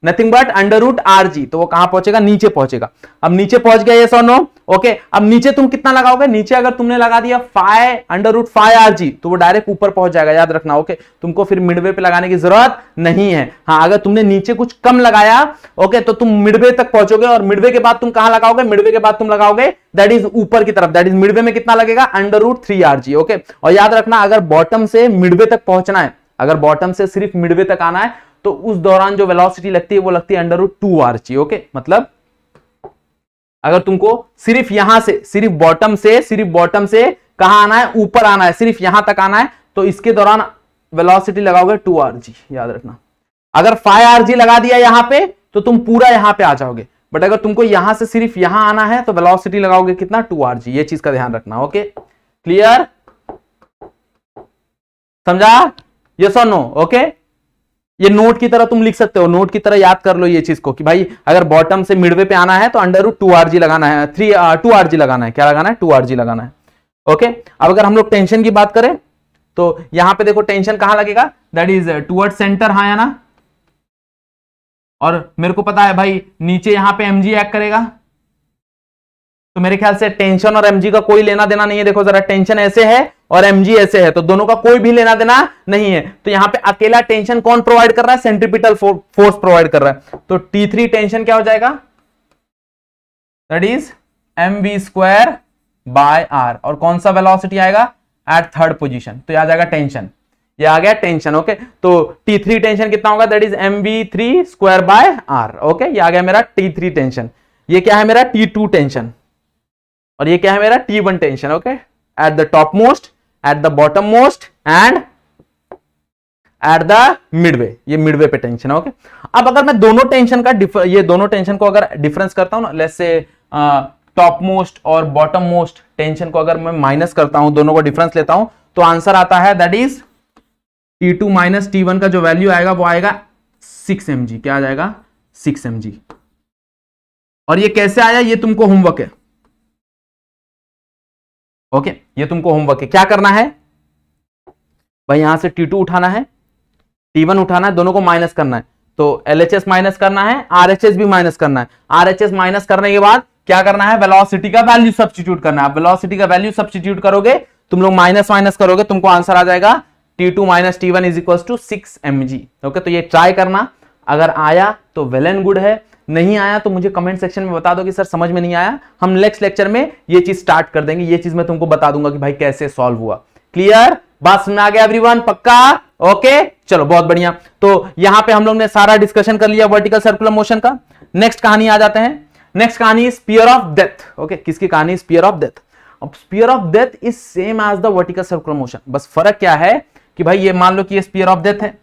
nothing but under root are G तो वो कहां पहुंचेगा नीचे पहुंचेगा अब नीचे पहुंच गया ये सो नो ओके अब नीचे तुम कितना लगाओगे नीचे अगर तुमने लगा दिया five under root five R G तो वो डायरेक्ट ऊपर पहुंच जाएगा याद रखना ओके तुमको फिर मिडवे पे लगाने की जरूरत नहीं है हाँ अगर तुमने नीचे कुछ कम लगाया ओके तो तुम मिडवे तक पहुंचोगे और मिडवे के बाद तुम कहां लगाओगे मिडवे के बाद तुम लगाओगे दैट इज ऊपर की तरफ दैट इज मिडवे में कितना लगेगा under root three R G okay और याद रखना अगर बॉटम से मिडवे तक पहुंचना है अगर बॉटम से सिर्फ मिडवे तक आना है तो उस दौरान जो वेलोसिटी लगती है वो लगती है under root two R G okay मतलब अगर तुमको सिर्फ यहां से सिर्फ बॉटम से सिर्फ बॉटम से कहा आना है ऊपर आना है सिर्फ यहां तक आना है तो इसके दौरान वेलोसिटी लगाओगे टू आर जी याद रखना अगर फाइव आर जी लगा दिया यहां पे तो तुम पूरा यहां पे आ जाओगे बट अगर तुमको यहां से सिर्फ यहां आना है तो वेलोसिटी लगाओगे कितना टू आर जी ये चीज का ध्यान रखना ओके क्लियर समझा यस और नो ओके ये नोट की तरह तुम लिख सकते हो नोट की तरह याद कर लो ये चीज को कि भाई अगर बॉटम से मिडवे पे आना है तो under root two R G लगाना है थ्री टू आर जी लगाना है क्या लगाना है टू आर जी लगाना है ओके अब अगर हम लोग टेंशन की बात करें तो यहां पे देखो टेंशन कहां लगेगा दैट इज टूवर्ड सेंटर हाँ या ना और मेरे को पता है भाई नीचे यहां पे एमजी एक्ट करेगा तो मेरे ख्याल से टेंशन और एमजी का कोई लेना देना नहीं है देखो जरा टेंशन ऐसे है और एम ऐसे है तो दोनों का कोई भी लेना देना नहीं है तो यहां पे अकेला टेंशन कौन प्रोवाइड कर रहा है सेंट्रिपिटल फोर्स प्रोवाइड कर रहा है तो टी थ्री टेंशन क्या हो जाएगा that is M we square by R और कौन सा वेलोसिटी आएगा एट थर्ड पोजीशन तो यह आ जाएगा टेंशन ये आ गया टेंशन ओके तो टी थ्री टेंशन कितना होगा that is M V three square by R okay ये आ गया मेरा टी थ्री टेंशन ये क्या है मेरा टी टू टेंशन और ये क्या है मेरा T one tension okay at the top most at the bottom most and at the midway ये मिडवे पे टेंशन है ओके अब अगर मैं दोनों टेंशन का ये दोनों टेंशन को अगर डिफरेंस करता हूं ना लेट्स से टॉप मोस्ट और बॉटम मोस्ट टेंशन को अगर मैं माइनस करता हूं दोनों को डिफरेंस लेता हूं तो आंसर आता है that is T two minus T one का जो वैल्यू आएगा वो आएगा सिक्स एम जी क्या आ जाएगा सिक्स एम जी और ये कैसे आया ये तुमको होमवर्क है ओके ये तुमको होमवर्क है क्या करना है भाई यहां से टी टू उठाना है टी वन उठाना है दोनों को माइनस करना है तो एल एच एस माइनस करना है आर एच एस भी माइनस करना है आर एच एस माइनस करने के बाद क्या करना है वेलोसिटी का वैल्यू सब्सटीट्यूट करना है वेलोसिटी का वैल्यू सब्सटीट्यूट करोगे तुम लोग माइनस माइनस करोगे तुमको आंसर आ जाएगा T two minus T one is equal to six M G okay तो ये ट्राई करना अगर आया तो वेल एंड गुड है नहीं आया तो मुझे कमेंट सेक्शन में बता दो कि सर समझ में नहीं आया हम नेक्स्ट लेक्चर में ये चीज स्टार्ट कर देंगे ये चीज मैं तुमको बता दूंगा कि भाई कैसे सॉल्व हुआ क्लियर बात समझ आ गया एवरीवन पक्का ओके चलो बहुत बढ़िया तो यहां पे हम लोग ने सारा डिस्कशन कर लिया वर्टिकल सर्कुलर मोशन का नेक्स्ट कहानी आ जाते हैं नेक्स्ट कहानी स्पीयर ऑफ डेथ ओके किसकी कहानी स्पीयर ऑफ डेथ अब sphere of death is same as the vertical circular motion बस फर्क क्या है कि भाई ये मान लो कि ये स्पीयर ऑफ डेथ है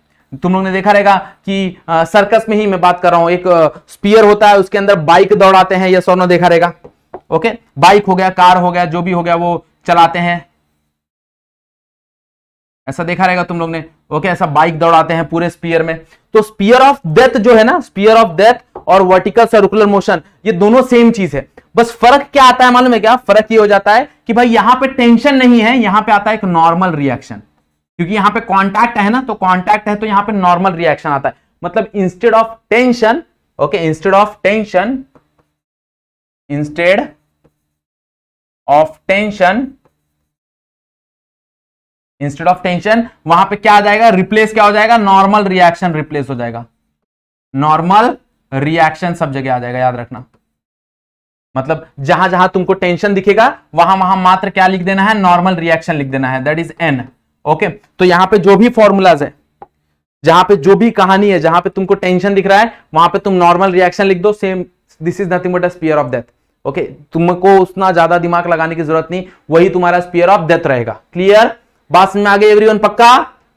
तुम लोग ने देखा रहेगा कि सर्कस में ही मैं बात कर रहा हूं एक स्पीयर होता है उसके अंदर बाइक दौड़ाते हैं यह सोना देखा रहेगा ओके बाइक हो गया कार हो गया जो भी हो गया वो चलाते हैं ऐसा देखा रहेगा तुम लोग ने ओके ऐसा बाइक दौड़ाते हैं पूरे स्पीयर में तो स्पीयर ऑफ डेथ जो है ना स्पीयर ऑफ डेथ और वर्टिकल सर्कुलर मोशन ये दोनों सेम चीज है बस फर्क क्या आता है मालूम है क्या फर्क ये हो जाता है कि भाई यहां पे टेंशन नहीं है यहां पे आता है एक नॉर्मल रिएक्शन क्योंकि यहां पे कांटेक्ट है ना तो कॉन्टैक्ट है तो यहां पे नॉर्मल रिएक्शन आता है मतलब instead of tension okay instead of tension instead of tension instead of tension वहां पे क्या आ जाएगा रिप्लेस क्या हो जाएगा नॉर्मल रिएक्शन रिप्लेस हो जाएगा नॉर्मल रिएक्शन सब जगह आ जाएगा याद रखना मतलब जहां जहां तुमको टेंशन दिखेगा वहां वहां मात्र क्या लिख देना है नॉर्मल रिएक्शन लिख देना है दैट इज एन ओके तो यहां पे जो भी फॉर्मूलाज है जहां पे जो भी कहानी है जहां पे तुमको टेंशन दिख रहा है वहां पे तुम नॉर्मल रिएक्शन लिख दो same this is nothing but sphere of death okay तुमको उतना ज्यादा दिमाग लगाने की जरूरत नहीं वही तुम्हारा स्पीयर ऑफ डेथ रहेगा क्लियर बात समझ में आ गई वन पक्का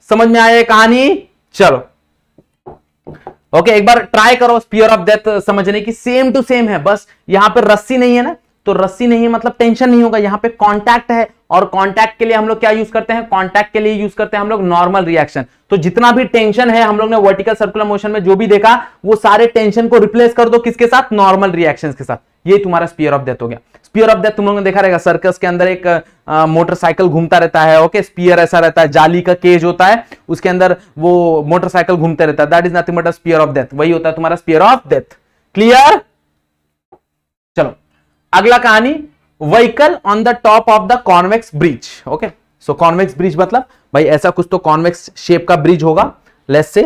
समझ में आया कहानी चलो ओके okay, एक बार ट्राई करो स्पीयर ऑफ डेथ समझने की सेम टू सेम है बस यहां पर रस्सी नहीं है ना तो रस्सी नहीं है मतलब टेंशन नहीं होगा यहां पे कॉन्टैक्ट है और कांटेक्ट के लिए हम लोग क्या यूज करते हैं कांटेक्ट के लिए यूज करते हैं हम लोग नॉर्मल रिएक्शन तो जितना भी टेंशन है हम लोग ने वर्टिकल सर्कुलर मोशन में जो भी देखा वो सारे टेंशन को रिप्लेस कर दो किसके साथ नॉर्मल रिएक्शन के साथ ये तुम्हारा स्पीयर ऑफ डेथ हो गया स्पीयर ऑफ डेथ तुम लोग ने देखा रहेगा सर्कस के अंदर एक मोटरसाइकिल घूमता रहता है ओके स्पीयर ऐसा रहता है जाली का केज होता है उसके अंदर वो मोटरसाइकिल घूमते रहता है that is nothing but sphere of death वही होता है तुम्हारा स्पीयर ऑफ डेथ क्लियर चलो अगला कहानी vehicle on the top of the convex bridge okay so convex bridge मतलब भाई ऐसा कुछ तो कॉन्वेक्स शेप का ब्रिज होगा लेस से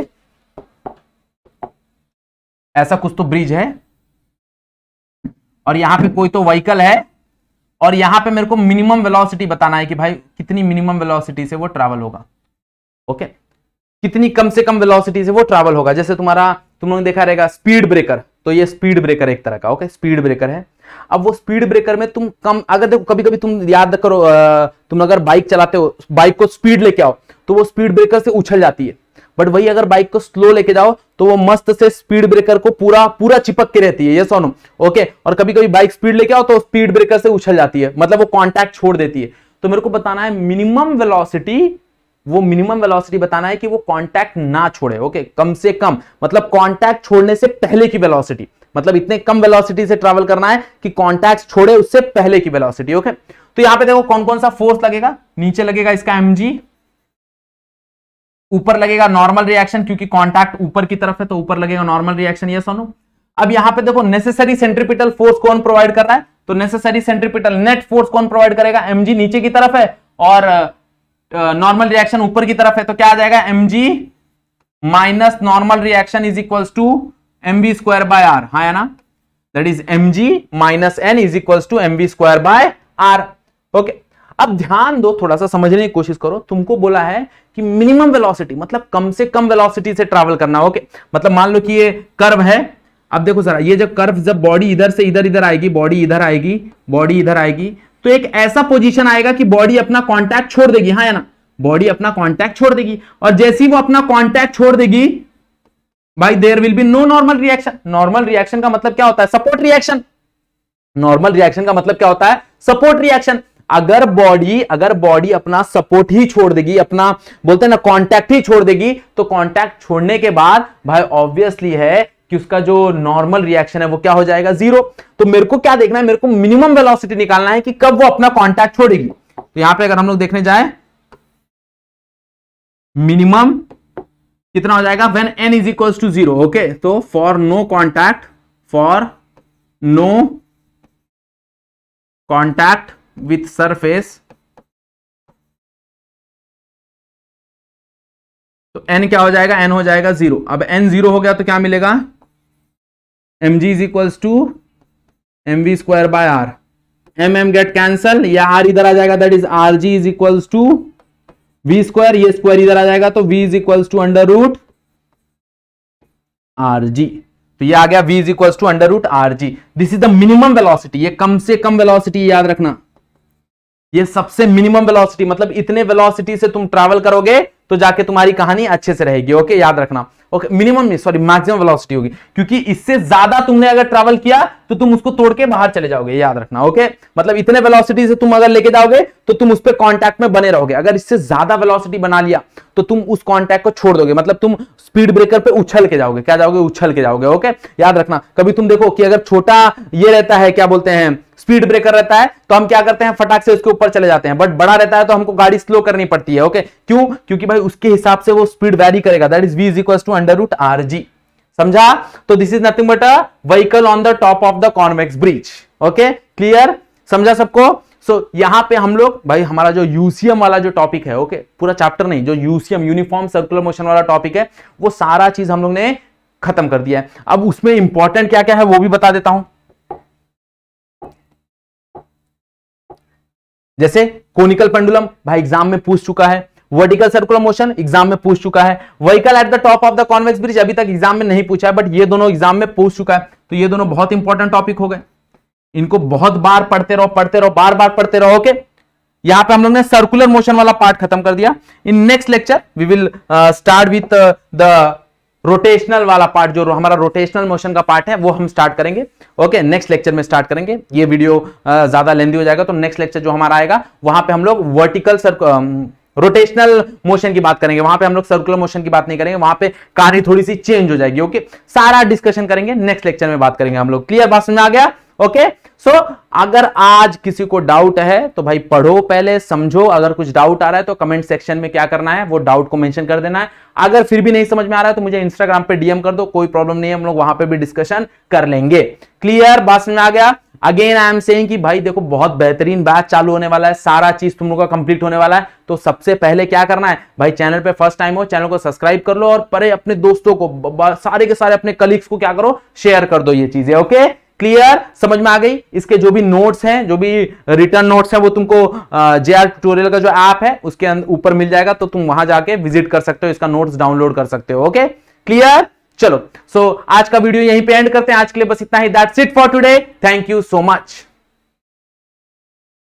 ऐसा कुछ तो ब्रिज है और यहां पे कोई तो वहीकल है और यहां पे मेरे को मिनिमम वेलोसिटी बताना है कि भाई कितनी मिनिमम वेलोसिटी से वो ट्रैवल होगा ओके okay? कितनी कम से कम वेलोसिटी से वो ट्रैवल होगा जैसे तुम्हारा तुम लोग देखा रहेगा स्पीड ब्रेकर तो ये स्पीड ब्रेकर एक तरह का ओके okay? स्पीड ब्रेकर है अब वो स्पीड ब्रेकर में तुम कम अगर देखो कभी कभी तुम याद करो तुम अगर बाइक चलाते हो बाइक को स्पीड लेके आओ तो वो स्पीड ब्रेकर से उछल जाती है बट वही अगर बाइक को स्लो लेके जाओ तो वो मस्त से स्पीड ब्रेकर को पूरा पूरा चिपक के रहती है ये सोनू ओके और कभी कभी बाइक स्पीड लेके आओ तो स्पीड ब्रेकर से उछल जाती है मतलब वो कॉन्टैक्ट छोड़ देती है तो मेरे को बताना है मिनिमम वेलोसिटी वो मिनिमम वेलोसिटी बताना है कि वो कांटेक्ट ना छोड़े ओके कम से कम मतलब कांटेक्ट छोड़ने से पहले की वेलोसिटी मतलब इतने कम वेलोसिटी से ट्रेवल करना है कि कांटेक्ट छोड़े उससे पहले की वेलोसिटी ओके तो यहां पे देखो कौन कौन सा फोर्स लगेगा नीचे लगेगा इसका एम ऊपर लगेगा नॉर्मल रिएक्शन क्योंकि कॉन्टैक्ट ऊपर की तरफ है तो ऊपर लगेगा नॉर्मल रिएक्शन ये सोनू अब यहां पर देखो नेसेसरी सेंट्रीपिटल फोर्स कौन प्रोवाइड कर रहा है तो नेसेसरी सेंट्रीपिटल नेट फोर्स कौन प्रोवाइड करेगा एमजी नीचे की तरफ है और नॉर्मल रिएक्शन ऊपर की तरफ है तो क्या आ जाएगा M G minus normal reaction is equal to M V square by are हाँ है ना that is M G minus N is equal to M V square by R okay अब ध्यान दो थोड़ा सा समझने की कोशिश करो तुमको बोला है कि मिनिमम वेलोसिटी मतलब कम से कम वेलोसिटी से ट्रैवल करना ओके मतलब मान लो कि ये कर्व है अब देखो जरा ये जब कर्व जब बॉडी इधर से इधर इधर आएगी बॉडी इधर आएगी बॉडी इधर आएगी तो एक ऐसा पोजीशन आएगा कि बॉडी अपना कॉन्टैक्ट छोड़ देगी हाँ या ना बॉडी अपना कॉन्टैक्ट छोड़ देगी और जैसी वो अपना कॉन्टैक्ट छोड़ देगी भाई there will be no normal reaction normal reaction का मतलब क्या होता है सपोर्ट रिएक्शन नॉर्मल रिएक्शन का मतलब क्या होता है सपोर्ट रिएक्शन अगर बॉडी अगर बॉडी अपना सपोर्ट ही छोड़ देगी अपना बोलते हैं ना कांटेक्ट ही छोड़ देगी तो कांटेक्ट छोड़ने के बाद भाई ऑब्वियसली है कि उसका जो नॉर्मल रिएक्शन है वो क्या हो जाएगा जीरो तो मेरे को क्या देखना है मेरे को मिनिमम वेलोसिटी निकालना है कि कब वो अपना कॉन्टैक्ट छोड़ेगी तो यहां पे अगर हम लोग देखने जाए मिनिमम कितना हो जाएगा when N is equal to zero okay तो for no contact for no contact with surface तो n क्या हो जाएगा n हो जाएगा जीरो अब n जीरो हो गया तो क्या मिलेगा M G is equals to M we square by R M M get cancel या आर इधर आ जाएगा that is are G is equals to V square ये स्क्वायर इधर आ जाएगा तो we is equals to under root are G तो ये आ गया V is equals to under root are G this is the minimum velocity ये कम से कम वेलोसिटी याद रखना ये सबसे मिनिमम वेलोसिटी मतलब इतने वेलोसिटी से तुम ट्रैवल करोगे तो जाके तुम्हारी कहानी अच्छे से रहेगी ओके याद रखना okay minimum sorry maximum velocity होगी क्योंकि इससे ज्यादा तुमने अगर ट्रैवल किया तो तुम उसको तोड़ के बाहर चले जाओगे याद रखना ओके मतलब इतने वेलोसिटी से तुम अगर लेके जाओगे तो तुम उस पर कॉन्टैक्ट में बने रहोगे अगर इससे ज्यादा वेलोसिटी बना लिया तो तुम उस कॉन्टैक्ट को छोड़ दोगे मतलब तुम स्पीड ब्रेकर पे उछल के जाओगे क्या जाओगे उछल के जाओगे ओके याद रखना कभी तुम देखो कि अगर छोटा ये रहता है क्या बोलते हैं स्पीड ब्रेकर रहता है तो हम क्या करते हैं फटाक से उसके ऊपर चले जाते हैं बट बड़ा रहता है तो हमको गाड़ी स्लो करनी पड़ती है ओके क्यों क्योंकि भाई उसके हिसाब से वो स्पीड वैरी करेगा that is we is equal to under root are G समझा तो this is nothing but a vehicle on the top of the convex bridge okay clear समझा सबको सो so, यहां पे हम लोग भाई हमारा जो यूसीएम वाला जो टॉपिक है ओके पूरा चैप्टर नहीं जो यूसीएम यूनिफॉर्म सर्कुलर मोशन वाला टॉपिक है वो सारा चीज हम लोग ने खत्म कर दिया है अब उसमें इंपॉर्टेंट क्या क्या है वो भी बता देता हूं जैसे कोनिकल पेंडुलम भाई एग्जाम में पूछ चुका है वर्टिकल सर्कुलर मोशन एग्जाम में पूछ चुका है vehicle at the top of the convex bridge अभी तक एग्जाम में नहीं पूछा है बट ये दोनों एग्जाम में पूछ चुका है तो ये दोनों बहुत इंपॉर्टेंट टॉपिक हो गए इनको बहुत बार पढ़ते रहो पढ़ते रहो बार बार पढ़ते रहो ओके यहां पे हम लोग ने सर्कुलर मोशन वाला पार्ट खत्म कर दिया in next lecture we will start with the rotational वाला पार्ट जो हमारा रोटेशनल मोशन का पार्ट है वो हम स्टार्ट करेंगे ओके नेक्स्ट लेक्चर में स्टार्ट करेंगे ये वीडियो ज्यादा लेंदी हो जाएगा तो नेक्स्ट लेक्चर जो हमारा आएगा वहां पे हम लोग वर्टिकल सर्क रोटेशनल मोशन की बात करेंगे वहां पे हम लोग सर्कुलर मोशन की बात नहीं करेंगे वहां पे कार्य थोड़ी सी चेंज हो जाएगी ओके सारा डिस्कशन करेंगे नेक्स्ट लेक्चर में बात करेंगे हम लोग क्लियर बात समझ आ गया ओके सो अगर आज किसी को डाउट है तो भाई पढ़ो पहले समझो अगर कुछ डाउट आ रहा है तो कमेंट सेक्शन में क्या करना है वो डाउट को मेंशन कर देना है अगर फिर भी नहीं समझ में आ रहा है तो मुझे इंस्टाग्राम पे डीएम कर दो कोई प्रॉब्लम नहीं है हम लोग वहां पे भी डिस्कशन कर लेंगे क्लियर बात समझ में आ गया अगेन आई एम सेइंग कि भाई देखो बहुत बेहतरीन बैच चालू होने वाला है सारा चीज तुम लोग का कंप्लीट होने वाला है तो सबसे पहले क्या करना है भाई चैनल पे फर्स्ट टाइम हो चैनल को सब्सक्राइब कर लो और परे अपने दोस्तों को सारे के सारे अपने कलीग्स को क्या करो शेयर कर दो ये चीजें ओके क्लियर समझ में आ गई इसके जो भी नोट्स हैं जो भी रिटर्न नोट्स हैं वो तुमको जे आर ट्यूटोरियल का जो ऐप है उसके अं-, ऊपर मिल जाएगा तो तुम वहां जाके विजिट कर सकते हो इसका नोट्स डाउनलोड कर सकते हो ओके क्लियर चलो सो so, आज का वीडियो यहीं पे एंड करते हैं आज के लिए बस इतना ही that's it for today thank you so much